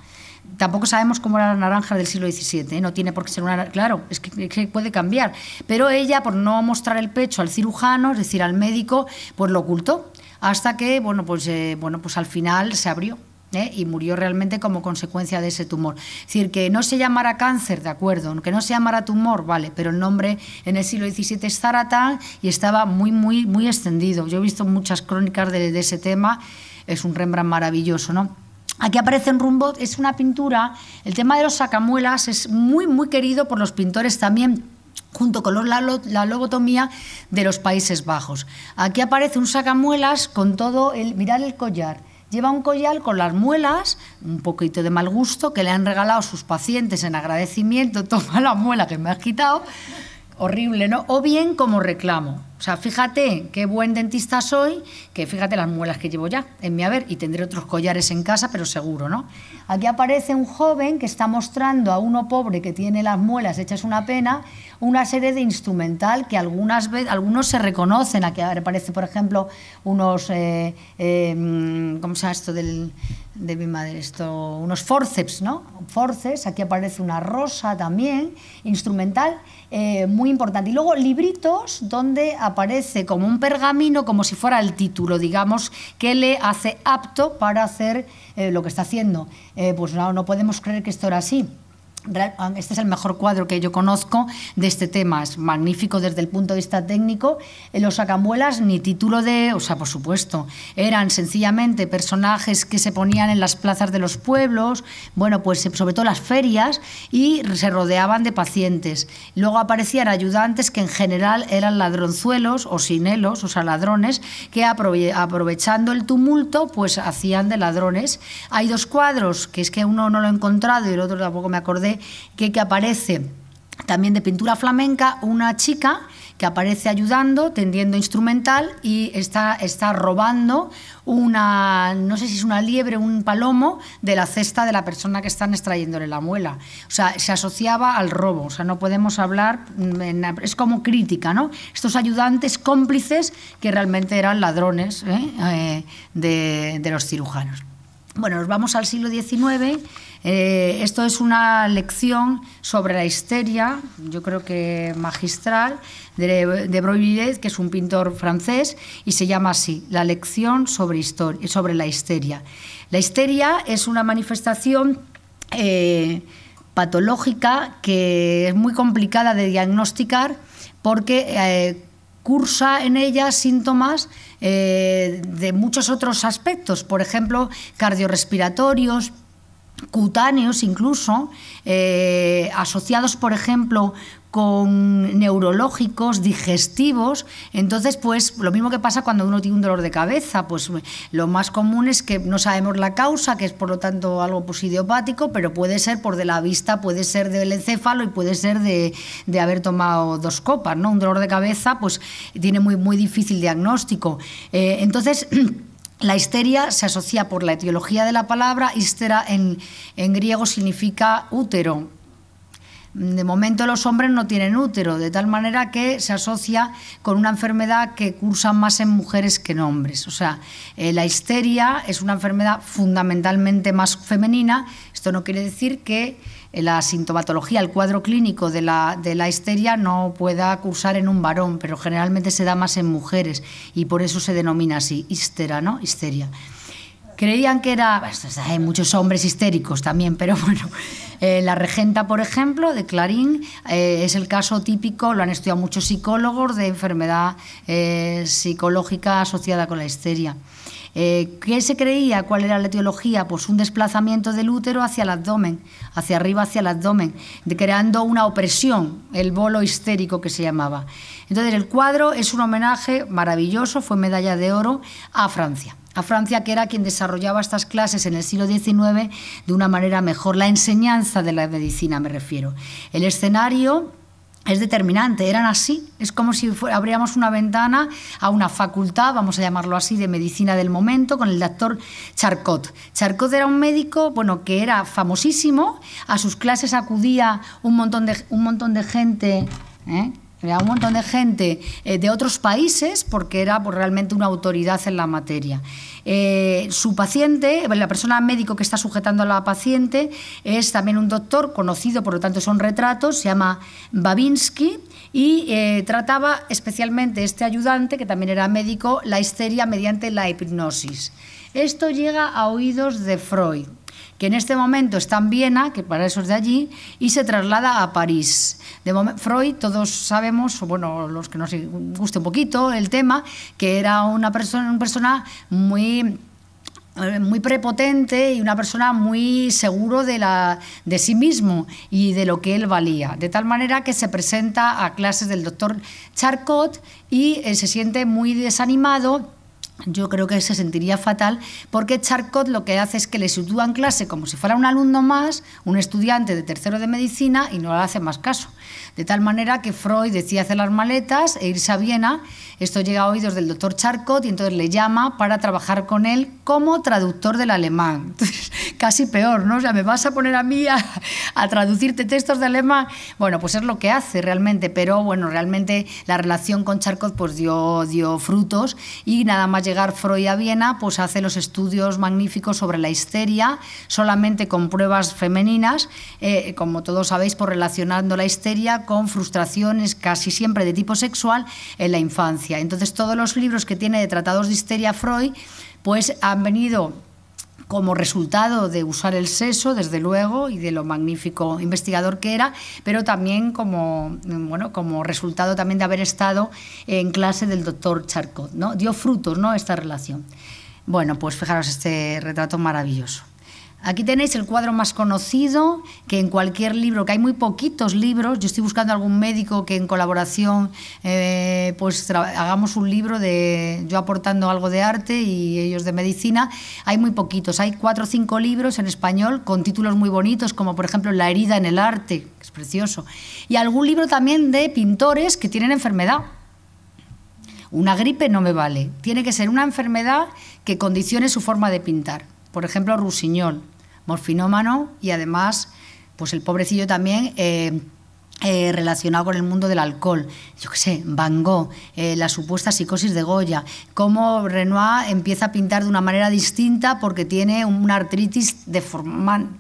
Tampoco sabemos cómo era la naranja del siglo XVII, ¿eh? no tiene por qué ser una. Claro, es que, es que, puede cambiar. Pero ella, por no mostrar el pecho al cirujano, es decir, al médico, pues lo ocultó hasta que, bueno, pues, eh, bueno, pues al final se abrió. ¿eh? y murió realmente como consecuencia de ese tumor. Es decir, que no se llamara cáncer, de acuerdo, aunque no se llamara tumor, vale, pero el nombre en el siglo XVII es zaratán y estaba muy, muy, muy extendido. Yo he visto muchas crónicas de, ese tema, es un Rembrandt maravilloso, ¿no? Aquí aparece en Rumbot, es una pintura, el tema de los sacamuelas es muy, muy querido por los pintores también junto con la, logotomía lobotomía de los Países Bajos. Aquí aparece un sacamuelas con todo el... Mirad el collar. Lleva un collar con las muelas, un poquito de mal gusto, que le han regalado sus pacientes en agradecimiento. Toma la muela que me has quitado horrible, ¿no? O bien como reclamo. O sea, fíjate qué buen dentista soy, que fíjate las muelas que llevo ya en mi haber y tendré otros collares en casa, pero seguro, ¿no? Aquí aparece un joven que está mostrando a uno pobre que tiene las muelas hechas una pena, una serie de instrumental que algunas veces, algunos se reconocen. Aquí aparece, por ejemplo, unos, eh, em, ¿cómo se llama esto del, de mi madre? Esto, unos forceps, ¿no? Forces, aquí aparece una rosa también, instrumental eh, muy importante. Y luego libritos donde aparece como un pergamino, como si fuera el título, digamos, que le hace apto para hacer eh, lo que está haciendo. Eh, pues no, no podemos creer que esto era así. Ah, este es el mejor cuadro que yo conozco de este tema, es magnífico desde el punto de vista técnico. Eh, los sacambuelas ni título de, o sea, por supuesto, eran sencillamente personajes que se ponían en las plazas de los pueblos, bueno, pues eh, sobre todo las ferias y se rodeaban de pacientes. Luego aparecían ayudantes que en general eran ladronzuelos o sinelos, o sea, ladrones que aprovechando el tumulto pues hacían de ladrones. Hay dos cuadros, que es que uno no lo he encontrado y el otro tampoco me acordé que, aparece también de pintura flamenca una chica que aparece ayudando, tendiendo instrumental y está, robando una, no sé si es una liebre, un palomo, de la cesta de la persona que están extrayéndole la muela. O sea, se asociaba al robo, o sea, no podemos hablar, mm, es como crítica, ¿no? Estos ayudantes cómplices que realmente eran ladrones ¿eh? Eh, de, de los cirujanos. Bueno, nos vamos al siglo XIX eh, esto es una lección sobre la histeria, yo creo que magistral, de, de que es un pintor francés, y se llama así, La lección sobre, sobre la histeria. La histeria es una manifestación... Eh, patológica que es muy complicada de diagnosticar porque eh, cursa en ella síntomas de muchos otros aspectos, por ejemplo, cardiorrespiratorios, cutáneos incluso, eh, asociados, por ejemplo, con neurológicos, digestivos. Entonces, pues lo mismo que pasa cuando uno tiene un dolor de cabeza, pues lo más común es que no sabemos la causa, que es por lo tanto algo pues, idiopático, pero puede ser por de la vista, puede ser del encéfalo y puede ser de, de haber tomado dos copas, ¿no? Un dolor de cabeza, pues tiene muy, muy difícil diagnóstico. Eh, entonces, La histeria se asocia por la etiología de la palabra, histera en, griego significa útero. De momento los hombres no tienen útero, de tal manera que se asocia con una enfermedad que cursa más en mujeres que en hombres. O sea, eh, la histeria es una enfermedad fundamentalmente más femenina. Esto no quiere decir que la sintomatología, el cuadro clínico de la, histeria no pueda cursar en un varón, pero generalmente se da más en mujeres y por eso se denomina así, histera, ¿no? Histeria. Creían que era, pues, hay muchos hombres histéricos también, pero bueno, eh, la regenta, por ejemplo, de Clarín, eh, es el caso típico, lo han estudiado muchos psicólogos, de enfermedad eh, psicológica asociada con la histeria. Eh, ¿Qué se creía? ¿Cuál era la etiología? Pues un desplazamiento del útero hacia el abdomen, hacia arriba, hacia el abdomen, creando una opresión, el bolo histérico que se llamaba. Entonces, el cuadro es un homenaje maravilloso, fue medalla de oro a Francia a Francia, que era quien desarrollaba estas clases en el siglo XIX de una manera mejor, la enseñanza de la medicina me refiero. El escenario es determinante, eran así, es como si abriéramos una ventana a una facultad, vamos a llamarlo así, de medicina del momento, con el doctor Charcot. Charcot era un médico, bueno, que era famosísimo, a sus clases acudía un montón de, un montón de gente ¿eh? Había un montón de gente eh, de otros países porque era pues, realmente una autoridad en la materia. Eh, su paciente, la persona médico que está sujetando a la paciente, es también un doctor conocido, por lo tanto son retratos, se llama Babinski y eh, trataba especialmente este ayudante, que también era médico, la histeria mediante la hipnosis. Esto llega a oídos de Freud que en este momento está en Viena, que para eso es de allí, y se traslada a París. De Freud, todos sabemos, bueno, los que nos guste un poquito el tema, que era una persona, eh, muy prepotente y una persona muy seguro de, sí mismo y de lo que él valía. De tal manera que se presenta a clases del doctor Charcot y eh, se siente muy desanimado yo creo que se sentiría fatal porque Charcot lo que hace es que le sitúa en clase como si fuera un alumno más, un estudiante de tercero de medicina y no le hace más caso. De tal manera que Freud decía hacer las maletas e irse a Viena. Esto llega a oídos del doctor Charcot y entonces le llama para trabajar con él como traductor del alemán. casi peor, ¿no? O sea, me vas a poner a mí a, traducirte textos de alemán. Bueno, pues es lo que hace realmente, pero bueno, realmente la relación con Charcot pues dio, dio frutos y nada más llegar Freud a Viena, pues hace los estudios magníficos sobre la histeria, solamente con pruebas femeninas, eh, como todos sabéis, por relacionando la histeria con frustraciones casi siempre de tipo sexual en la infancia. Entonces todos los libros que tiene de tratados de histeria Freud pues han venido como resultado de usar el seso, desde luego, y de lo magnífico investigador que era, pero también como, bueno, como resultado también de haber estado en clase del doctor Charcot. ¿no? Dio frutos ¿no? esta relación. Bueno, pues fijaros este retrato maravilloso. Aquí tenéis el cuadro más conocido, que en cualquier libro, que hay muy poquitos libros, yo estoy buscando algún médico que en colaboración eh, pues hagamos un libro de yo aportando algo de arte y ellos de medicina, hay muy poquitos, hay cuatro o cinco libros en español con títulos muy bonitos, como por ejemplo La herida en el arte, que es precioso, y algún libro también de pintores que tienen enfermedad. Una gripe no me vale, tiene que ser una enfermedad que condicione su forma de pintar. Por ejemplo, Rusiñol, morfinómano y además, pues el pobrecillo también. Eh, eh, relacionado con el mundo del alcohol, yo qué sé, Van Gogh, eh, la supuesta psicosis de Goya, cómo Renoir empieza a pintar de una manera distinta porque tiene una artritis de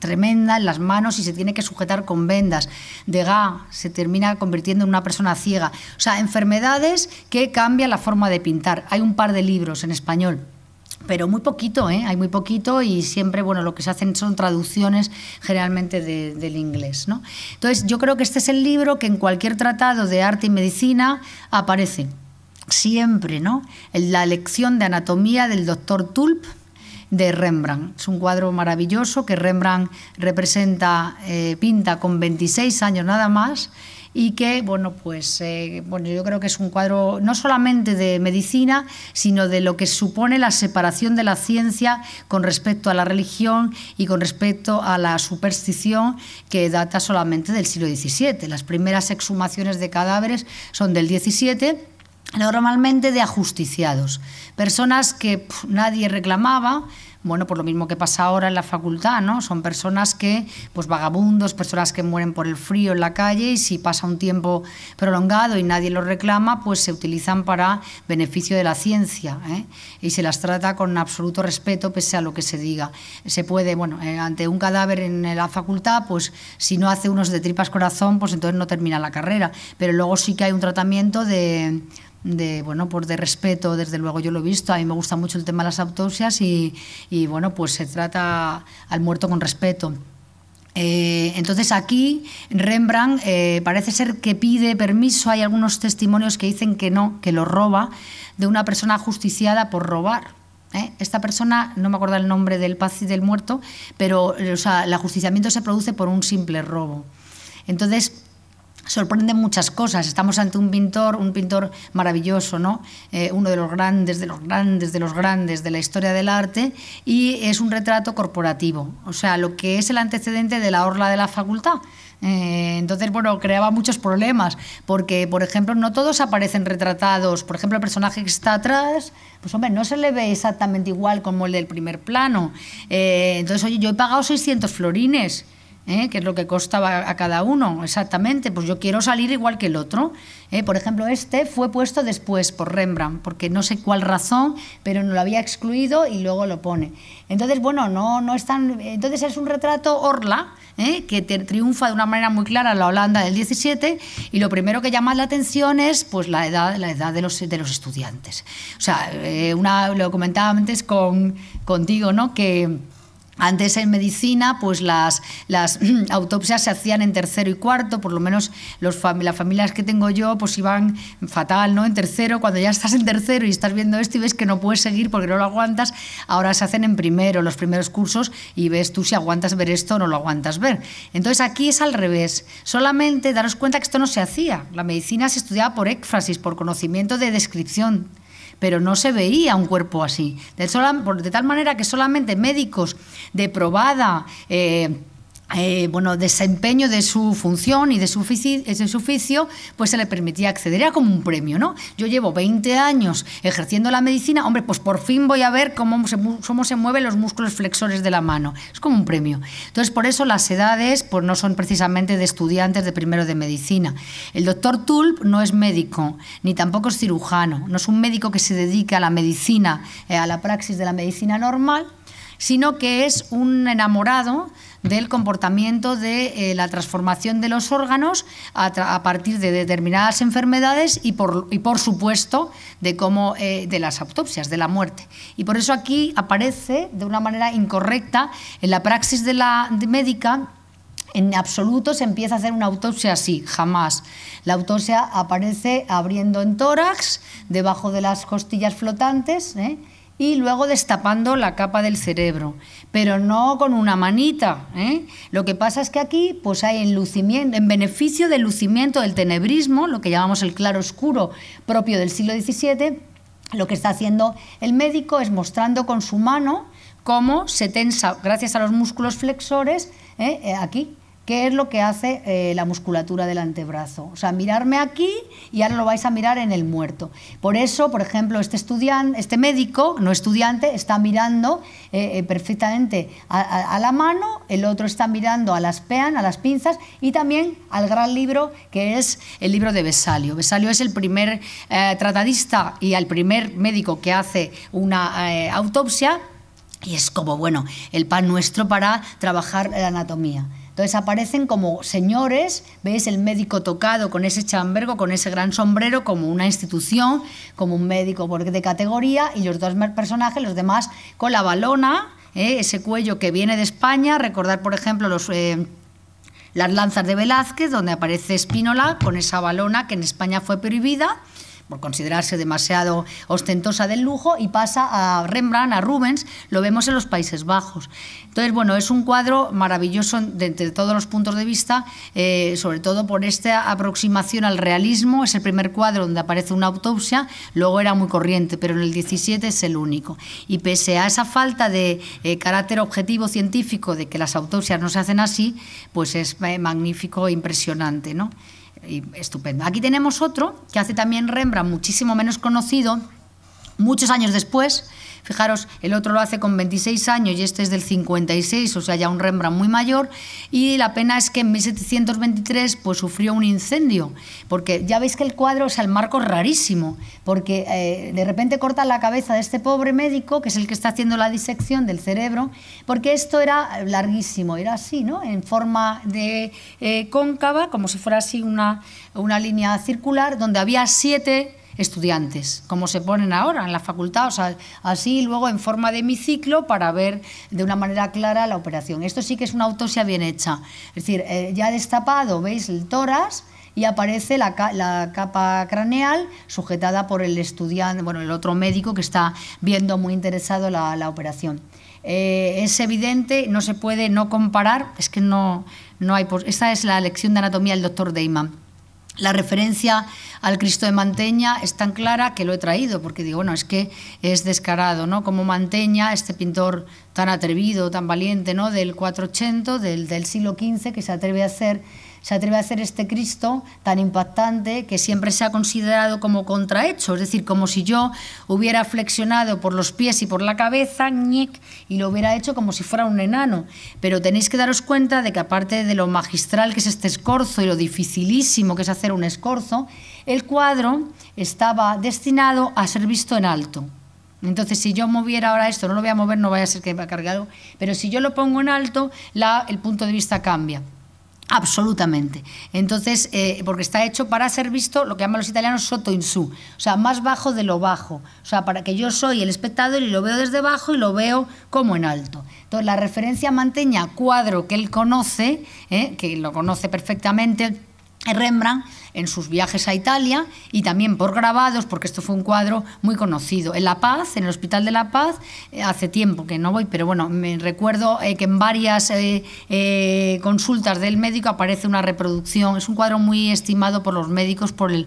tremenda en las manos y se tiene que sujetar con vendas. Degas se termina convirtiendo en una persona ciega. O sea, enfermedades que cambian la forma de pintar. Hay un par de libros en español pero muy poquito, ¿eh? hay muy poquito y siempre, bueno, lo que se hacen son traducciones generalmente del inglés, Entonces, yo creo que este es el libro que en cualquier tratado de arte y medicina aparece siempre, ¿no? La lección de anatomía del doctor Tulp de Rembrandt. Es un cuadro maravilloso que Rembrandt representa, eh, pinta con 26 años nada más y que, bueno, pues eh, bueno, yo creo que es un cuadro no solamente de medicina, sino de lo que supone la separación de la ciencia con respecto a la religión y con respecto a la superstición que data solamente del siglo XVII. Las primeras exhumaciones de cadáveres son del XVII normalmente de ajusticiados, personas que nadie reclamaba, bueno, por lo mismo que pasa ahora en la facultad, ¿no? Son personas que, pues vagabundos, personas que mueren por el frío en la calle y si pasa un tiempo prolongado y nadie lo reclama, pues se utilizan para beneficio de la ciencia ¿eh? y se las trata con absoluto respeto pese a lo que se diga. Se puede, bueno, eh, ante un cadáver en la facultad, pues si no hace unos de tripas corazón, pues entonces no termina la carrera, pero luego sí que hay un tratamiento de de bueno por pues de respeto desde luego yo lo he visto a mí me gusta mucho el tema de las autopsias y, bueno pues se trata al muerto con respeto eh, entonces aquí Rembrandt eh, parece ser que pide permiso, hay algunos testimonios que dicen que no, que lo roba, de una persona justiciada por robar. ¿eh? Esta persona, no me acuerdo el nombre del y del muerto, pero el ajusticiamiento se produce por un simple robo. Entonces, sorprende muchas cosas. Estamos ante un pintor, un pintor maravilloso, ¿no? Eh, uno de los grandes, de los grandes, de los grandes de la historia del arte y es un retrato corporativo, o sea, lo que es el antecedente de la orla de la facultad. Eh, entonces, bueno, creaba muchos problemas, porque, por ejemplo, no todos aparecen retratados. Por ejemplo, el personaje que está atrás, pues hombre, no se le ve exactamente igual como el del primer plano. Eh, entonces, oye, yo he pagado 600 florines qué ¿eh? que es lo que costaba a cada uno, exactamente, pues yo quiero salir igual que el otro. ¿eh? Por ejemplo, este fue puesto después por Rembrandt, porque no sé cuál razón, pero no lo había excluido y luego lo pone. Entonces, bueno, no, no es Entonces es un retrato Orla, ¿eh? que triunfa de una manera muy clara en la Holanda del 17, y lo primero que llama la atención es pues, la edad, la edad de, los, de los estudiantes. O sea, una, lo comentaba antes con, contigo, ¿no? que antes en medicina, pues las, autopsias se hacían en tercero y cuarto, por lo menos las familias que tengo yo, pues iban fatal, ¿no? En tercero, cuando ya estás en tercero y estás viendo esto y ves que no puedes seguir porque no lo aguantas, ahora se hacen en primero, los primeros cursos, y ves tú si aguantas ver esto o no lo aguantas ver. Entonces aquí es al revés, solamente daros cuenta que esto no se hacía. La medicina se estudiaba por éxfrasis, por conocimiento de descripción pero no se veía un cuerpo así. De, tal manera que solamente médicos de probada... Eh, eh, bueno, desempeño de su función y eh, de su, oficio, pues se le permitía acceder. Era como un premio, ¿no? Yo llevo 20 años ejerciendo la medicina, hombre, pues por fin voy a ver cómo se, cómo se mueven los músculos flexores de la mano. Es como un premio. Entonces, por eso las edades pues, no son precisamente de estudiantes de primero de medicina. El doctor Tulp no es médico, ni tampoco es cirujano, no es un médico que se dedica a la medicina, eh, a la praxis de la medicina normal, sino que es un enamorado del comportamiento de eh, la transformación de los órganos a, partir de determinadas enfermedades y por, supuesto de eh, de las autopsias, de la muerte. Y por eso aquí aparece de una manera incorrecta en la praxis de la médica. En absoluto se empieza a hacer una autopsia así, jamás. La autopsia aparece abriendo en tórax, debajo de las costillas flotantes, ¿eh? y luego destapando la capa del cerebro, pero no con una manita. ¿eh? Lo que pasa es que aquí pues hay enlucimiento, en beneficio del lucimiento del tenebrismo, lo que llamamos el claro oscuro propio del siglo XVII, lo que está haciendo el médico es mostrando con su mano cómo se tensa, gracias a los músculos flexores, ¿eh? Eh, aquí, ¿Qué es lo que hace eh, la musculatura del antebrazo? O sea, mirarme aquí y ahora lo vais a mirar en el muerto. Por eso, por ejemplo, este, estudiante, este médico, no estudiante, está mirando eh, eh, perfectamente a, la mano, el otro está mirando a las pean, a las pinzas y también al gran libro que es el libro de Besalio. Besalio es el primer tratadista y el primer médico que hace una autopsia y es como, bueno, el pan nuestro para trabajar la anatomía. Entonces aparecen como señores, veis el médico tocado con ese chambergo, con ese gran sombrero, como una institución, como un médico de categoría, y los dos personajes, los demás con la balona, ¿eh? ese cuello que viene de España, recordar por ejemplo los... Eh, las lanzas de Velázquez, donde aparece Espínola con esa balona que en España fue prohibida, por considerarse demasiado ostentosa del lujo y pasa a Rembrandt, a Rubens, lo vemos en los Países Bajos. Entonces, bueno, es un cuadro maravilloso desde todos los puntos de vista, eh, sobre todo por esta aproximación al realismo, es el primer cuadro donde aparece una autopsia, luego era muy corriente, pero en el 17 es el único. Y pese a esa falta de eh, carácter objetivo científico de que las autopsias no se hacen así, pues es eh, magnífico e impresionante, ¿no? y estupendo. Aquí tenemos otro que hace también Rembrandt, muchísimo menos conocido, muchos años después, Fijaros, el otro lo hace con 26 años y este es del 56, o sea, ya un Rembrandt muy mayor. Y la pena es que en 1723 pues, sufrió un incendio, porque ya veis que el cuadro, o sea, el marco es rarísimo, porque eh, de repente corta la cabeza de este pobre médico, que es el que está haciendo la disección del cerebro, porque esto era larguísimo, era así, ¿no? En forma de eh, cóncava, como si fuera así una, una línea circular, donde había siete estudiantes, como se ponen ahora en la facultad, o sea, así luego en forma de hemiciclo para ver de una manera clara la operación. Esto sí que es una autopsia bien hecha, es decir, eh, ya destapado, veis el tórax y aparece la, capa craneal sujetada por el estudiante, bueno, el otro médico que está viendo muy interesado la, operación. Eh, es evidente, no se puede no comparar, es que no, no hay... Esta es la lección de anatomía del doctor Deyman. La referencia al Cristo de Manteña es tan clara que lo he traído, porque digo, bueno, es que es descarado, ¿no? Como Manteña, este pintor tan atrevido, tan valiente, ¿no? Del 480, del, del siglo XV, que se atreve a hacer se atreve a hacer este Cristo tan impactante que siempre se ha considerado como contrahecho, es decir, como si yo hubiera flexionado por los pies y por la cabeza y lo hubiera hecho como si fuera un enano. Pero tenéis que daros cuenta de que aparte de lo magistral que es este escorzo y lo dificilísimo que es hacer un escorzo, el cuadro estaba destinado a ser visto en alto. Entonces, si yo moviera ahora esto, no lo voy a mover, no vaya a ser que me ha cargado, pero si yo lo pongo en alto, el punto de vista cambia. Absolutamente. Entonces, eh, porque está hecho para ser visto lo que llaman los italianos sotto in su, o sea, más bajo de lo bajo, o sea, para que yo soy el espectador y lo veo desde bajo y lo veo como en alto. Entonces, la referencia manteña cuadro que él conoce, eh, que lo conoce perfectamente, Rembrandt en sus viajes a Italia y también por grabados, porque esto fue un cuadro muy conocido. En La Paz, en el Hospital de La Paz, eh, hace tiempo que no voy, pero bueno, me recuerdo eh, que en varias eh, consultas del médico aparece una reproducción. Es un cuadro muy estimado por los médicos por el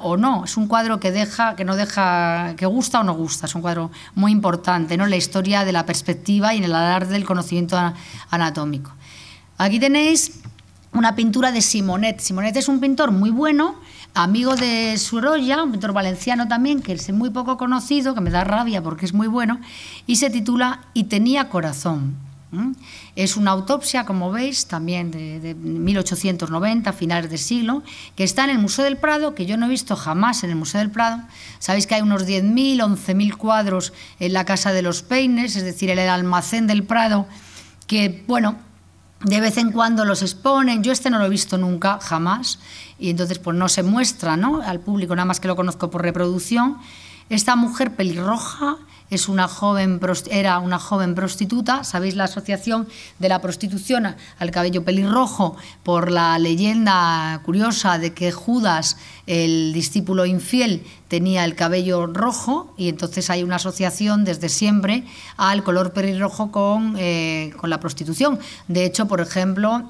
o no, es un cuadro que deja, que no deja, que gusta o no gusta. Es un cuadro muy importante, ¿no? La historia de la perspectiva y en el alarde del conocimiento anatómico. Aquí tenéis una pintura de Simonet. Simonet es un pintor muy bueno, amigo de Suroya, un pintor valenciano también, que es muy poco conocido, que me da rabia porque es muy bueno, y se titula Y tenía corazón. Es una autopsia, como veis, también de, de 1890, finales de siglo, que está en el Museo del Prado, que yo no he visto jamás en el Museo del Prado. Sabéis que hay unos 10.000, 11.000 cuadros en la Casa de los Peines, es decir, en el almacén del Prado, que, bueno, de vez en cuando los exponen, yo este no lo he visto nunca, jamás, y entonces pues no se muestra ¿no? al público, nada más que lo conozco por reproducción. Esta mujer pelirroja, una joven, era una joven prostituta, sabéis la asociación de la prostitución al cabello pelirrojo por la leyenda curiosa de que Judas, el discípulo infiel, tenía el cabello rojo y entonces hay una asociación desde siempre al color pelirrojo con, eh, con la prostitución. De hecho, por ejemplo,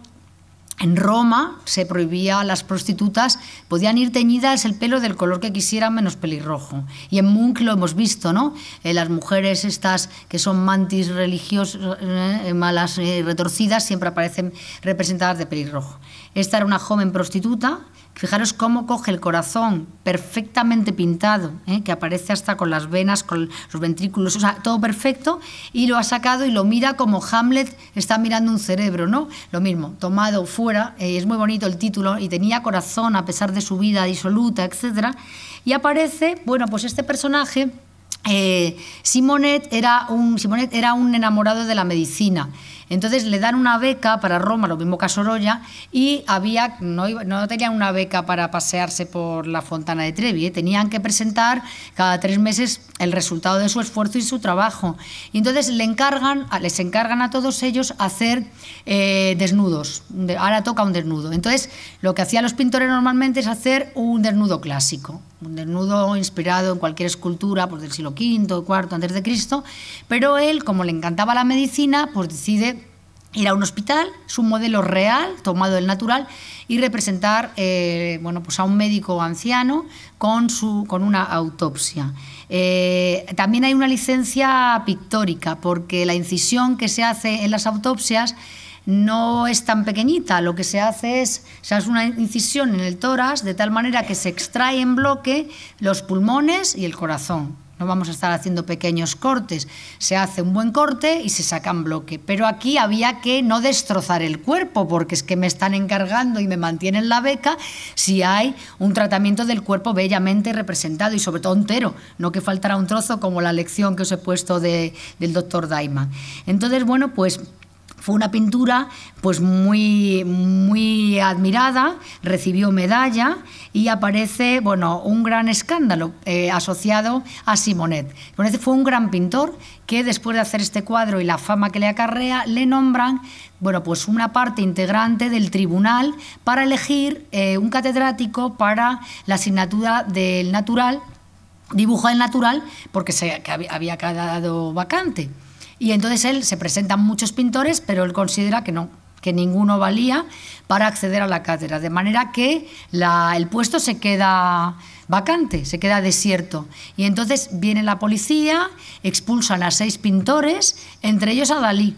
en Roma se prohibía a las prostitutas, podían ir teñidas el pelo del color que quisieran menos pelirrojo. Y en Munch lo hemos visto, ¿no? Eh, las mujeres estas que son mantis religiosas, eh, malas, y eh, retorcidas, siempre aparecen representadas de pelirrojo. Esta era una joven prostituta Fijaros cómo coge el corazón perfectamente pintado, ¿eh? que aparece hasta con las venas, con los ventrículos, o sea, todo perfecto, y lo ha sacado y lo mira como Hamlet está mirando un cerebro, ¿no? Lo mismo, tomado fuera, eh, es muy bonito el título, y tenía corazón a pesar de su vida disoluta, etc. Y aparece, bueno, pues este personaje, eh, era un, Simonet era un enamorado de la medicina entonces le dan una beca para Roma, lo mismo que a Sorolla, y había, no, no tenían una beca para pasearse por la Fontana de Trevi, ¿eh? tenían que presentar cada tres meses el resultado de su esfuerzo y su trabajo. Y entonces le encargan, les encargan a todos ellos hacer eh, desnudos. Ahora toca un desnudo. Entonces, lo que hacían los pintores normalmente es hacer un desnudo clásico, un desnudo inspirado en cualquier escultura por pues, del siglo V, IV antes de Cristo. Pero él, como le encantaba la medicina, pues decide ir a un hospital, su modelo real, tomado del natural, y representar eh, bueno, pues a un médico anciano con una autopsia. Eh, también hay una licencia pictórica, porque la incisión que se hace en las autopsias no es tan pequeñita. Lo que se hace es, se hace una incisión en el tórax de tal manera que se extrae en bloque los pulmones y el corazón. No vamos a estar haciendo pequeños cortes. Se hace un buen corte y se saca sacan bloque. Pero aquí había que no destrozar el cuerpo, porque es que me están encargando y me mantienen la beca si hay un tratamiento del cuerpo bellamente representado y sobre todo entero, no que faltara un trozo como la lección que os he puesto del doctor Daima Entonces, bueno, pues fue una pintura pues muy, muy admirada, recibió medalla y aparece bueno, un gran escándalo eh, asociado a Simonet. Simonet fue un gran pintor que después de hacer este cuadro y la fama que le acarrea, le nombran bueno, pues una parte integrante del tribunal para elegir eh, un catedrático para la asignatura del natural, dibujo del natural, porque se, había quedado vacante. Y entonces él se presentan muchos pintores, pero él considera que no, que ninguno valía para acceder a la cátedra. De manera que la, el puesto se queda vacante, se queda desierto. Y entonces viene la policía, expulsan a seis pintores, entre ellos a Dalí.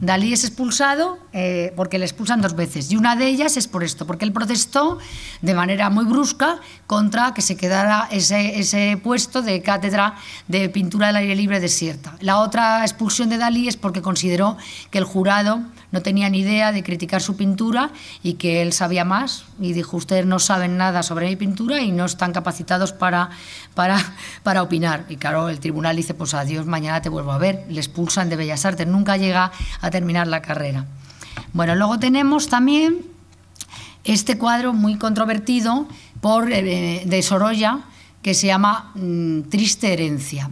Dalí es expulsado eh, porque le expulsan dos veces y una de ellas es por esto, porque él protestó de manera muy brusca contra que se quedara ese, ese puesto de cátedra de pintura del aire libre desierta. La otra expulsión de Dalí es porque consideró que el jurado no tenían ni idea de criticar su pintura y que él sabía más y dijo, ustedes no saben nada sobre mi pintura y no están capacitados para, para, opinar. Y claro, el tribunal dice, pues adiós, mañana te vuelvo a ver. Le expulsan de Bellas Artes, nunca llega a terminar la carrera. Bueno, luego tenemos también este cuadro muy controvertido por, eh, de Sorolla que se llama mm, Triste Herencia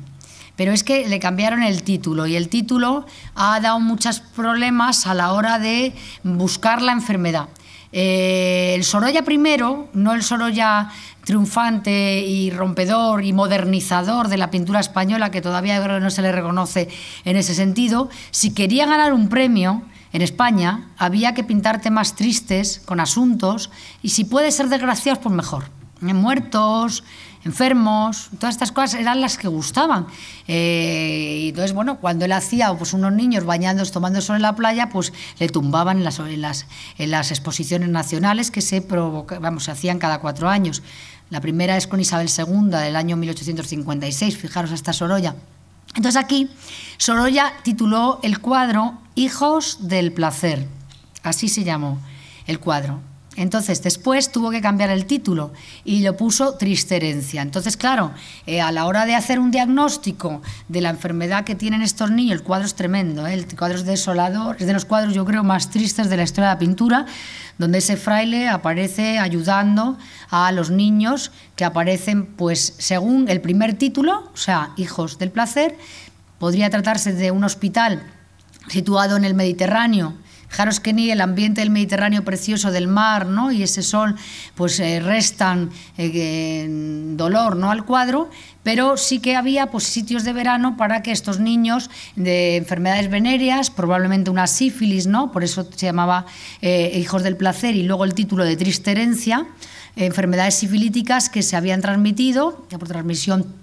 pero es que le cambiaron el título y el título ha dado muchos problemas a la hora de buscar la enfermedad. Eh, el Sorolla primero, no el Sorolla triunfante y rompedor y modernizador de la pintura española, que todavía no se le reconoce en ese sentido, si quería ganar un premio, en España había que pintar temas tristes, con asuntos, y si puede ser desgraciados, pues mejor. Muertos, enfermos, todas estas cosas eran las que gustaban. Eh, y entonces, bueno, cuando él hacía pues, unos niños bañándose, tomando sol en la playa, pues le tumbaban en las, exposiciones nacionales que se, se hacían cada cuatro años. La primera es con Isabel II del año 1856, fijaros hasta Sorolla. Entonces aquí Sorolla tituló el cuadro Hijos del Placer, así se llamó el cuadro. Entonces, después tuvo que cambiar el título y lo puso Triste Herencia. Entonces, claro, eh, a la hora de hacer un diagnóstico de la enfermedad que tienen estos niños, el cuadro es tremendo, ¿eh? el cuadro es desolador, es de los cuadros, yo creo, más tristes de la historia de la pintura, donde ese fraile aparece ayudando a los niños que aparecen, pues, según el primer título, o sea, hijos del placer, podría tratarse de un hospital situado en el Mediterráneo Fijaros que ni el ambiente del Mediterráneo precioso del mar ¿no? y ese sol pues eh, restan eh, dolor ¿no? al cuadro, pero sí que había pues, sitios de verano para que estos niños de enfermedades venéreas, probablemente una sífilis, ¿no? por eso se llamaba eh, Hijos del Placer y luego el título de Triste Herencia, enfermedades sifilíticas que se habían transmitido ya por transmisión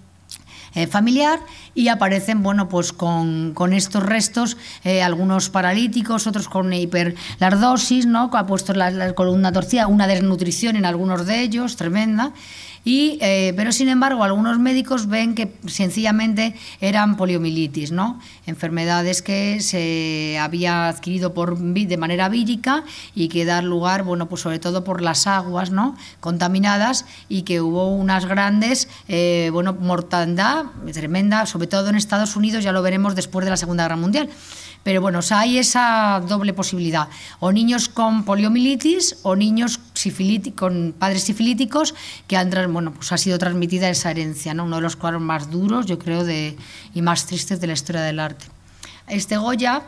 eh, familiar y aparecen, bueno, pues con, estos restos, eh, algunos paralíticos, otros con hiperlardosis, ¿no? Ha puesto la, columna torcida, una desnutrición en algunos de ellos, tremenda. Y, eh, pero sin embargo, algunos médicos ven que sencillamente eran poliomielitis, ¿no? enfermedades que se había adquirido por, de manera vírica y que dar lugar, bueno, pues sobre todo por las aguas ¿no? contaminadas y que hubo unas grandes, eh, bueno, mortandad tremenda, sobre todo en Estados Unidos, ya lo veremos después de la Segunda Guerra Mundial. Pero bueno, hay esa doble posibilidad, o niños con poliomielitis o niños con padres sifilíticos que han, bueno, pues ha sido transmitida esa herencia, ¿no? uno de los cuadros más duros, yo creo, de, y más tristes de la historia del arte. Este Goya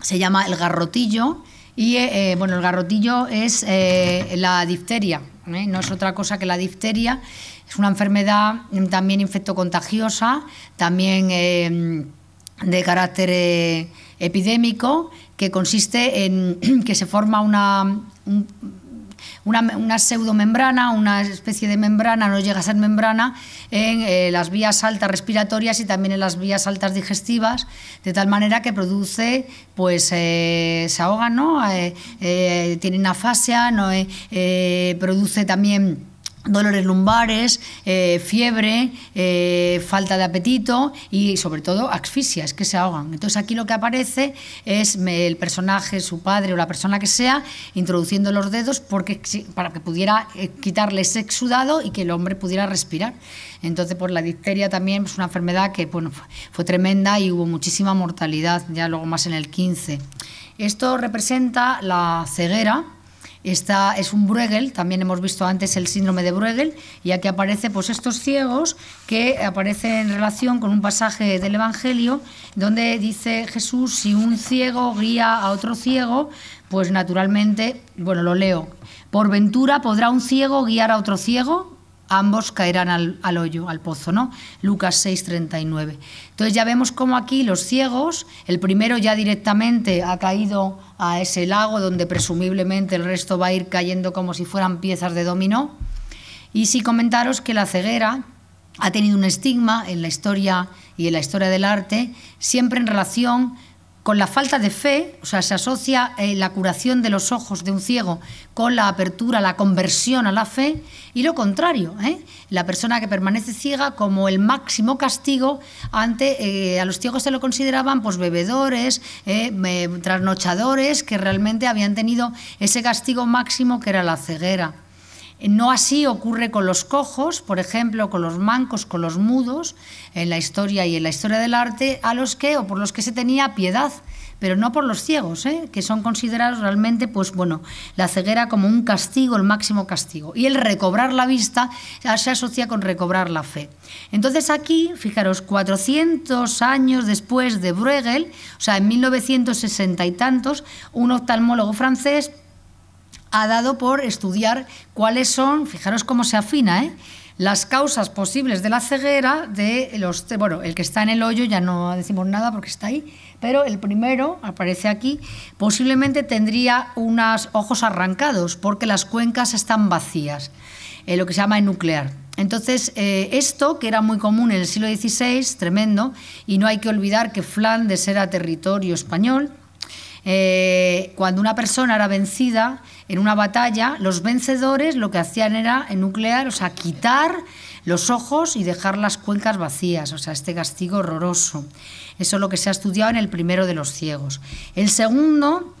se llama el garrotillo y eh, eh, bueno, el garrotillo es eh, la difteria, no es otra cosa que la difteria. Es una enfermedad también infectocontagiosa, también em, de carácter epidémico, que consiste en que se forma una, una, pseudomembrana, una especie de membrana, no llega a ser membrana, en eh, las vías altas respiratorias y también en las vías altas digestivas, de tal manera que produce, pues eh, se ahoga, ¿no? Eh, tiene afasia, ¿no? produce también dolores lumbares, eh, fiebre, eh, falta de apetito y sobre todo asfixias que se ahogan. Entonces aquí lo que aparece es el personaje, su padre o la persona que sea, introduciendo los dedos porque, para que pudiera eh, quitarle ese exudado y que el hombre pudiera respirar. Entonces por la difteria también es una enfermedad que bueno, fue tremenda y hubo muchísima mortalidad ya luego más en el 15. Esto representa la ceguera esta es un Bruegel, también hemos visto antes el síndrome de Bruegel, y aquí aparece pues estos ciegos que aparecen en relación con un pasaje del Evangelio donde dice Jesús, si un ciego guía a otro ciego, pues naturalmente, bueno, lo leo, por ventura podrá un ciego guiar a otro ciego, ambos caerán al, hoyo, al pozo, ¿no? Lucas 6:39. Entonces ya vemos cómo aquí los ciegos, el primero ya directamente ha caído a ese lago donde presumiblemente el resto va a ir cayendo como si fueran piezas de dominó. Y sí comentaros que la ceguera ha tenido un estigma en la historia y en la historia del arte, siempre en relación con la falta de fe, o sea, se asocia eh, la curación de los ojos de un ciego con la apertura, la conversión a la fe, y lo contrario, ¿eh? la persona que permanece ciega como el máximo castigo ante, eh, a los ciegos se lo consideraban pues bebedores, eh, trasnochadores, que realmente habían tenido ese castigo máximo que era la ceguera. No así ocurre con los cojos, por ejemplo, con los mancos, con los mudos, en la historia y en la historia del arte, a los que o por los que se tenía piedad pero no por los ciegos, ¿eh? que son considerados realmente, pues bueno, la ceguera como un castigo, el máximo castigo. Y el recobrar la vista se asocia con recobrar la fe. Entonces aquí, fijaros, 400 años después de Bruegel, o sea, en 1960 y tantos, un oftalmólogo francés ha dado por estudiar cuáles son, fijaros cómo se afina, ¿eh? las causas posibles de la ceguera de los bueno el que está en el hoyo ya no decimos nada porque está ahí pero el primero aparece aquí posiblemente tendría unos ojos arrancados porque las cuencas están vacías eh, lo que se llama nuclear entonces, eh, esto, que era muy común en el siglo XVI, tremendo, y no hay que olvidar que Flandes era territorio español, eh, cuando una persona era vencida, en una batalla, los vencedores lo que hacían era, en nuclear, o sea, quitar los ojos y dejar las cuencas vacías, o sea, este castigo horroroso. Eso es lo que se ha estudiado en el primero de los ciegos. El segundo,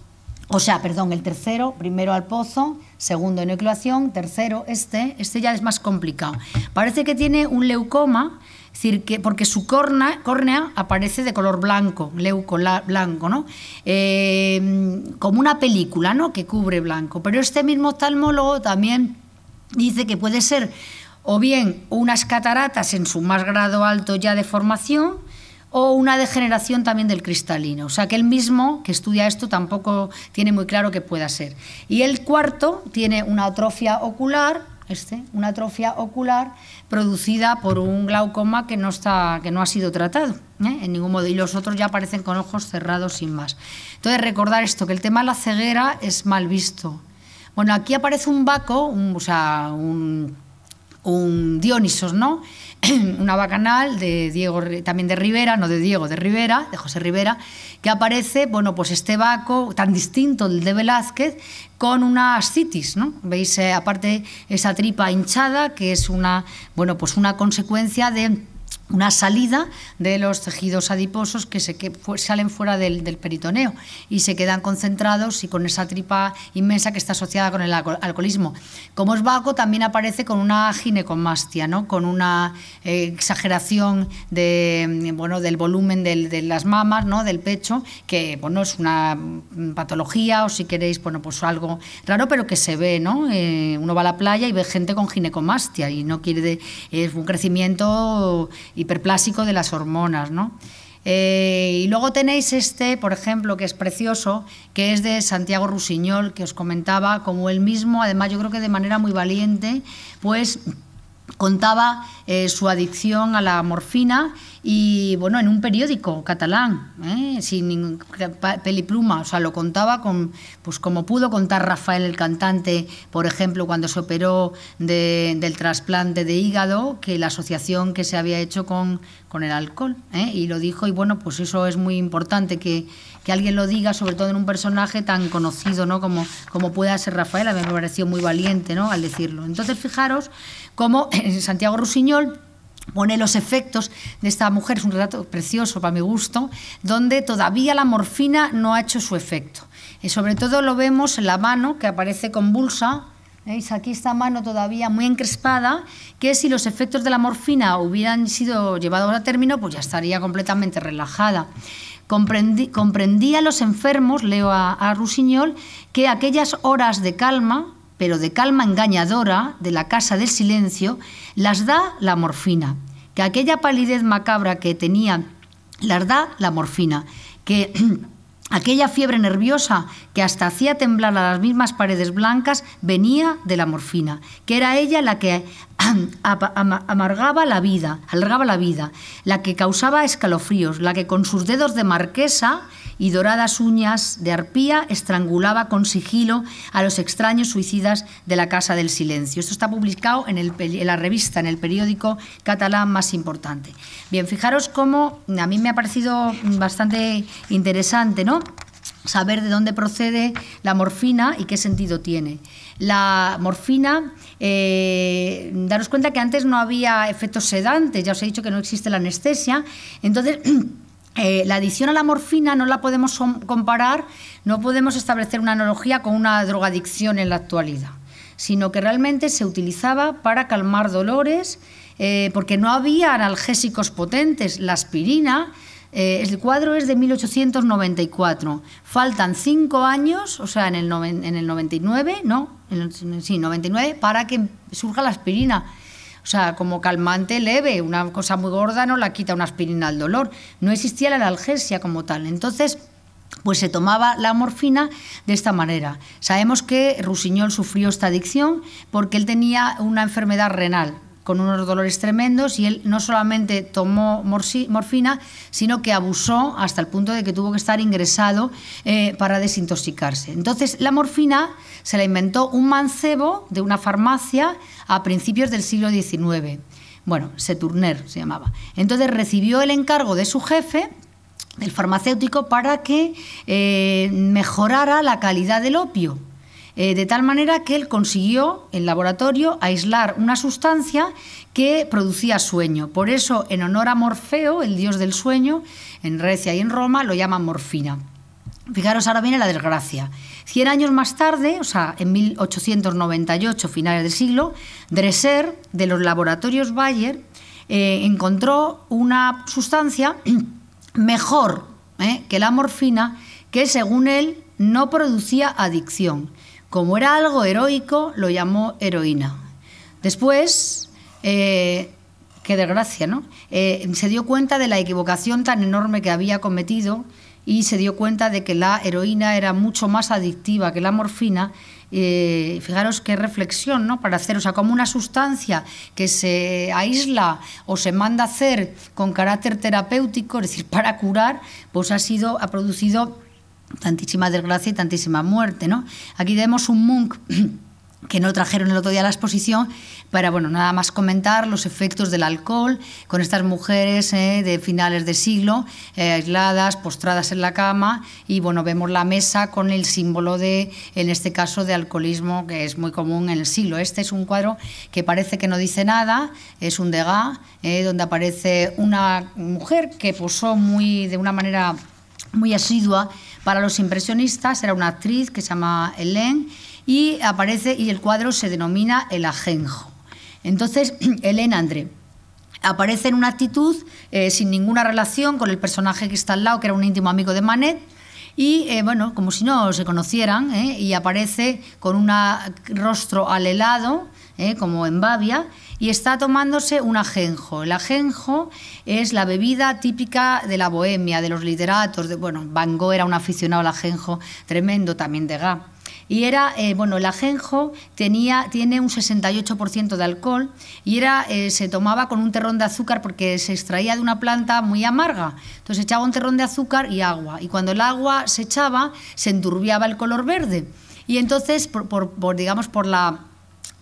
o sea, perdón, el tercero, primero al pozo, segundo en nucleación, tercero este, este ya es más complicado. Parece que tiene un leucoma, decir, que, porque su córnea aparece de color blanco, leuco blanco, ¿no? Eh, como una película, ¿no? Que cubre blanco. Pero este mismo oftalmólogo también dice que puede ser o bien unas cataratas en su más grado alto ya de formación, o una degeneración también del cristalino. O sea, que el mismo que estudia esto tampoco tiene muy claro que pueda ser. Y el cuarto tiene una atrofia ocular este, una atrofia ocular producida por un glaucoma que no, está, que no ha sido tratado ¿eh? en ningún modo. Y los otros ya aparecen con ojos cerrados sin más. Entonces, recordar esto, que el tema de la ceguera es mal visto. Bueno, aquí aparece un vaco, o sea, un, un Dionisos, ¿no? Una bacanal de Diego, también de Rivera, no de Diego, de Rivera, de José Rivera, que aparece, bueno, pues este Baco tan distinto del de Velázquez, con una ascitis, ¿no? Veis, eh, aparte, esa tripa hinchada, que es una, bueno, pues una consecuencia de una salida de los tejidos adiposos que, se, salen fuera del, peritoneo y se quedan concentrados y con esa tripa inmensa que está asociada con el alcoholismo. Como es vago, también aparece con una ginecomastia, ¿no? con una eh, exageración de, mm, bueno, del volumen de las mamas, ¿no? del pecho, que bueno, es una mm, patología o si queréis bueno, pues algo raro, pero que se ve. ¿no? Eh, uno va a la playa y ve gente con ginecomastia y no quiere... es un crecimiento hiperplásico de las hormonas, ¿no? Eh, y luego tenéis este, por ejemplo, que es precioso, que es de Santiago Rusiñol, que os comentaba, como él mismo, además yo creo que de manera muy valiente, pues contaba eh, su adicción a la morfina y bueno en un periódico catalán ¿eh? sin pelipluma o sea lo contaba con pues como pudo contar Rafael el cantante por ejemplo cuando se operó del trasplante de hígado que la asociación que se había hecho con, con el alcohol ¿eh? y lo dijo y bueno pues eso es muy importante que que alguien lo diga, sobre todo en un personaje tan conocido ¿no? como, como pueda ser Rafael, a mí me pareció muy valiente ¿no? al decirlo. Entonces, fijaros cómo Santiago Rusiñol pone los efectos de esta mujer, es un relato precioso para mi gusto, donde todavía la morfina no ha hecho su efecto. Y eh, sobre todo lo vemos en la mano que aparece convulsa, ¿Veis? Aquí esta mano todavía muy encrespada, que si los efectos de la morfina hubieran sido llevados a término, pues ya estaría completamente relajada. Comprendí, comprendía a los enfermos, leo a, a Rusiñol, que aquellas horas de calma, pero de calma engañadora, de la casa del silencio, las da la morfina, que aquella palidez macabra que tenía, las da la morfina, que Aquella fiebre nerviosa que hasta hacía temblar a las mismas paredes blancas venía de la morfina, que era ella la que amargaba la vida, alargaba la vida, la que causaba escalofríos, la que con sus dedos de marquesa y doradas uñas de arpía estrangulaba con sigilo a los extraños suicidas de la Casa del Silencio. Esto está publicado en, la revista, en el periódico catalán más importante. Bien, fijaros cómo a mí me ha parecido bastante interesante, ¿no? saber de dónde procede la morfina y qué sentido tiene. La morfina, eh, daros cuenta que antes no había efectos sedantes, ya os he dicho que no existe la anestesia, entonces Eh, la adicción a la morfina no la podemos comparar, no podemos establecer una analogía con una drogadicción en la actualidad, sino que realmente se utilizaba para calmar dolores, eh, porque no había analgésicos potentes. La aspirina, eh, el cuadro es de 1894. Faltan cinco años, o sea, en el, en el 99, ¿no? sí, 99, para que surja la aspirina. O sea, como calmante leve, una cosa muy gorda no la quita una aspirina al dolor. No existía la analgesia como tal. Entonces, pues se tomaba la morfina de esta manera. Sabemos que Rusiñol sufrió esta adicción porque él tenía una enfermedad renal con unos dolores tremendos y él no solamente tomó morfina, sino que abusó hasta el punto de que tuvo que estar ingresado eh, para desintoxicarse. Entonces, la morfina se la inventó un mancebo de una farmacia a principios del siglo XIX. Bueno, Seturner se llamaba. Entonces recibió el encargo de su jefe, del farmacéutico, para que eh, mejorara la calidad del opio. Eh, de tal manera que él consiguió en laboratorio aislar una sustancia que producía sueño. Por eso, en honor a Morfeo, el dios del sueño, en Grecia y en Roma lo llaman morfina. Fijaros, ahora viene la desgracia. Cien años más tarde, o sea, en 1898, finales del siglo, Dreser, de los laboratorios Bayer, eh, encontró una sustancia mejor eh, que la morfina que, según él, no producía adicción. Como era algo heroico, lo llamó heroína. Después, eh, qué desgracia, ¿no? Eh, se dio cuenta de la equivocación tan enorme que había cometido y se dio cuenta de que la heroína era mucho más adictiva que la morfina. Eh, fijaros qué reflexión, ¿no? Para hacer, o sea, como una sustancia que se aísla o se manda a hacer con carácter terapéutico, es decir, para curar, pues ha sido, ha producido tantísima desgracia y tantísima muerte. ¿no? Aquí vemos un monk que no trajeron el otro día a la exposición para, bueno, nada más comentar los efectos del alcohol con estas mujeres ¿eh? de finales de siglo, eh, aisladas, postradas en la cama y, bueno, vemos la mesa con el símbolo de, en este caso, de alcoholismo que es muy común en el siglo. Este es un cuadro que parece que no dice nada, es un Degas, ¿eh? donde aparece una mujer que posó muy, de una manera muy asidua para los impresionistas era una actriz que se llama Hélène y aparece y el cuadro se denomina El ajenjo. Entonces, Hélène André aparece en una actitud eh, sin ninguna relación con el personaje que está al lado, que era un íntimo amigo de Manet, y eh, bueno, como si no se conocieran, eh, y aparece con un rostro alelado ¿eh? como en Bavia, y está tomándose un ajenjo. El ajenjo es la bebida típica de la bohemia, de los literatos. De, bueno, Van Gogh era un aficionado al ajenjo tremendo, también de Gá. Y era, eh, bueno, el ajenjo tenía, tiene un 68% de alcohol y era, eh, se tomaba con un terrón de azúcar porque se extraía de una planta muy amarga. Entonces echaba un terrón de azúcar y agua. Y cuando el agua se echaba, se enturbiaba el color verde. Y entonces, por digamos, por la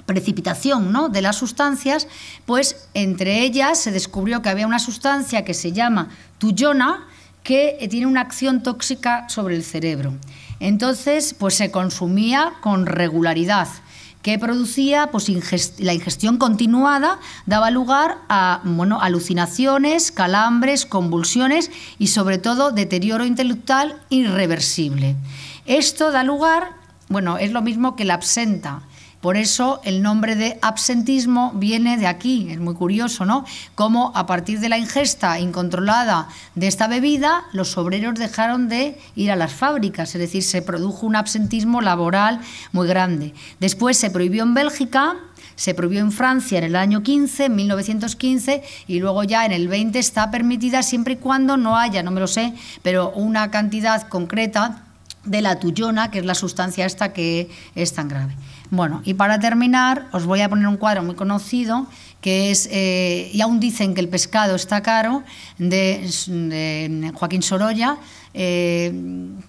precipitación ¿no? de las sustancias, pues entre ellas se descubrió que había una sustancia que se llama tuyona, que tiene una acción tóxica sobre el cerebro. Entonces, pues se consumía con regularidad que producía pues, la ingestión continuada, daba lugar a bueno, alucinaciones, calambres, convulsiones y sobre todo deterioro intelectual irreversible. Esto da lugar, bueno, es lo mismo que la absenta, por eso el nombre de absentismo viene de aquí, es muy curioso, ¿no? Como a partir de la ingesta incontrolada de esta bebida, los obreros dejaron de ir a las fábricas, es decir, se produjo un absentismo laboral muy grande. Después se prohibió en Bélgica, se prohibió en Francia en el año 15, 1915, y luego ya en el 20 está permitida siempre y cuando no haya, no me lo sé, pero una cantidad concreta de la tuyona, que es la sustancia esta que es tan grave. Bueno, y para terminar, os voy a poner un cuadro muy conocido que es, eh, y aún dicen que el pescado está caro, de, Joaquín Sorolla. Eh,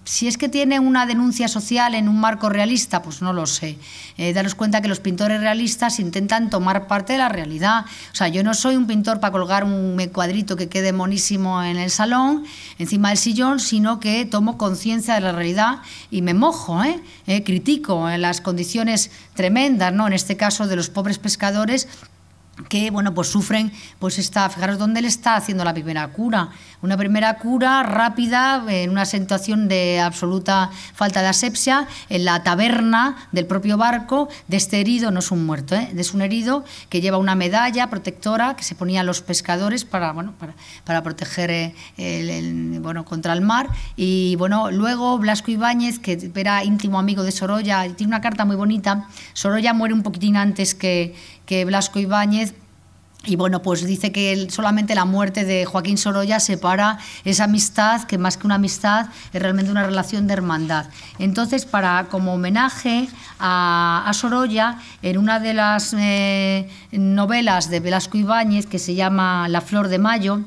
si es que tiene una denuncia social en un marco realista, pues no lo sé. Eh, daros cuenta que los pintores realistas intentan tomar parte de la realidad. O sea, yo no soy un pintor para colgar un cuadrito que quede monísimo en el salón, encima del sillón, sino que tomo conciencia de la realidad y me mojo, critico en las condiciones tremendas, ¿no? en este caso de los pobres pescadores que bueno pues sufren pues está fijaros dónde le está haciendo la primera cura una primera cura rápida en una situación de absoluta falta de asepsia en la taberna del propio barco de este herido no es un muerto ¿eh? es un herido que lleva una medalla protectora que se a los pescadores para bueno para, proteger eh, bueno contra el mar y bueno luego Blasco Ibáñez que era íntimo amigo de Sorolla y tiene una carta muy bonita Sorolla muere un poquitín antes que que Blasco Ibáñez y bueno, pues dice que solamente la muerte de Joaquín Sorolla separa esa amistad, que más que una amistad es realmente una relación de hermandad. Entonces, para, como homenaje a, Sorolla, en una de las eh, novelas de Velasco Ibáñez, que se llama La Flor de Mayo,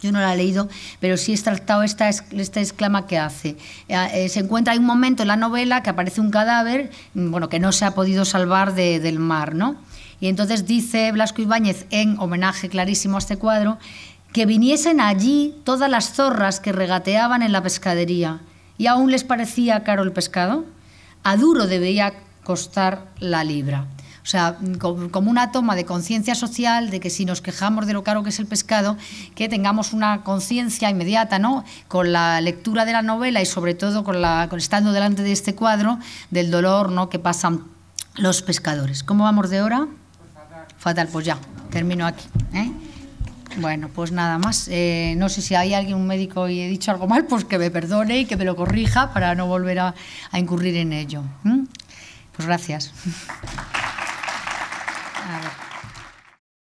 yo no la he leído, pero sí he tratado esta, exclama que hace. Eh, eh, se encuentra, en un momento en la novela que aparece un cadáver, mm, bueno, que no se ha podido salvar del mar, ¿no? Y entonces dice Blasco Ibáñez, en homenaje clarísimo a este cuadro, que viniesen allí todas las zorras que regateaban en la pescadería y aún les parecía caro el pescado. A duro debía costar la libra. O sea, como una toma de conciencia social de que si nos quejamos de lo caro que es el pescado, que tengamos una conciencia inmediata, ¿no? Con la lectura de la novela y sobre todo con la con estando delante de este cuadro del dolor, ¿no? que pasan los pescadores. ¿Cómo vamos de hora? Fatal, pues ya, termino aquí. ¿eh? Bueno, pues nada más. Eh, no sé si hay alguien, un médico, y he dicho algo mal, pues que me perdone y que me lo corrija para no volver a, incurrir en ello. Pues gracias. A ver.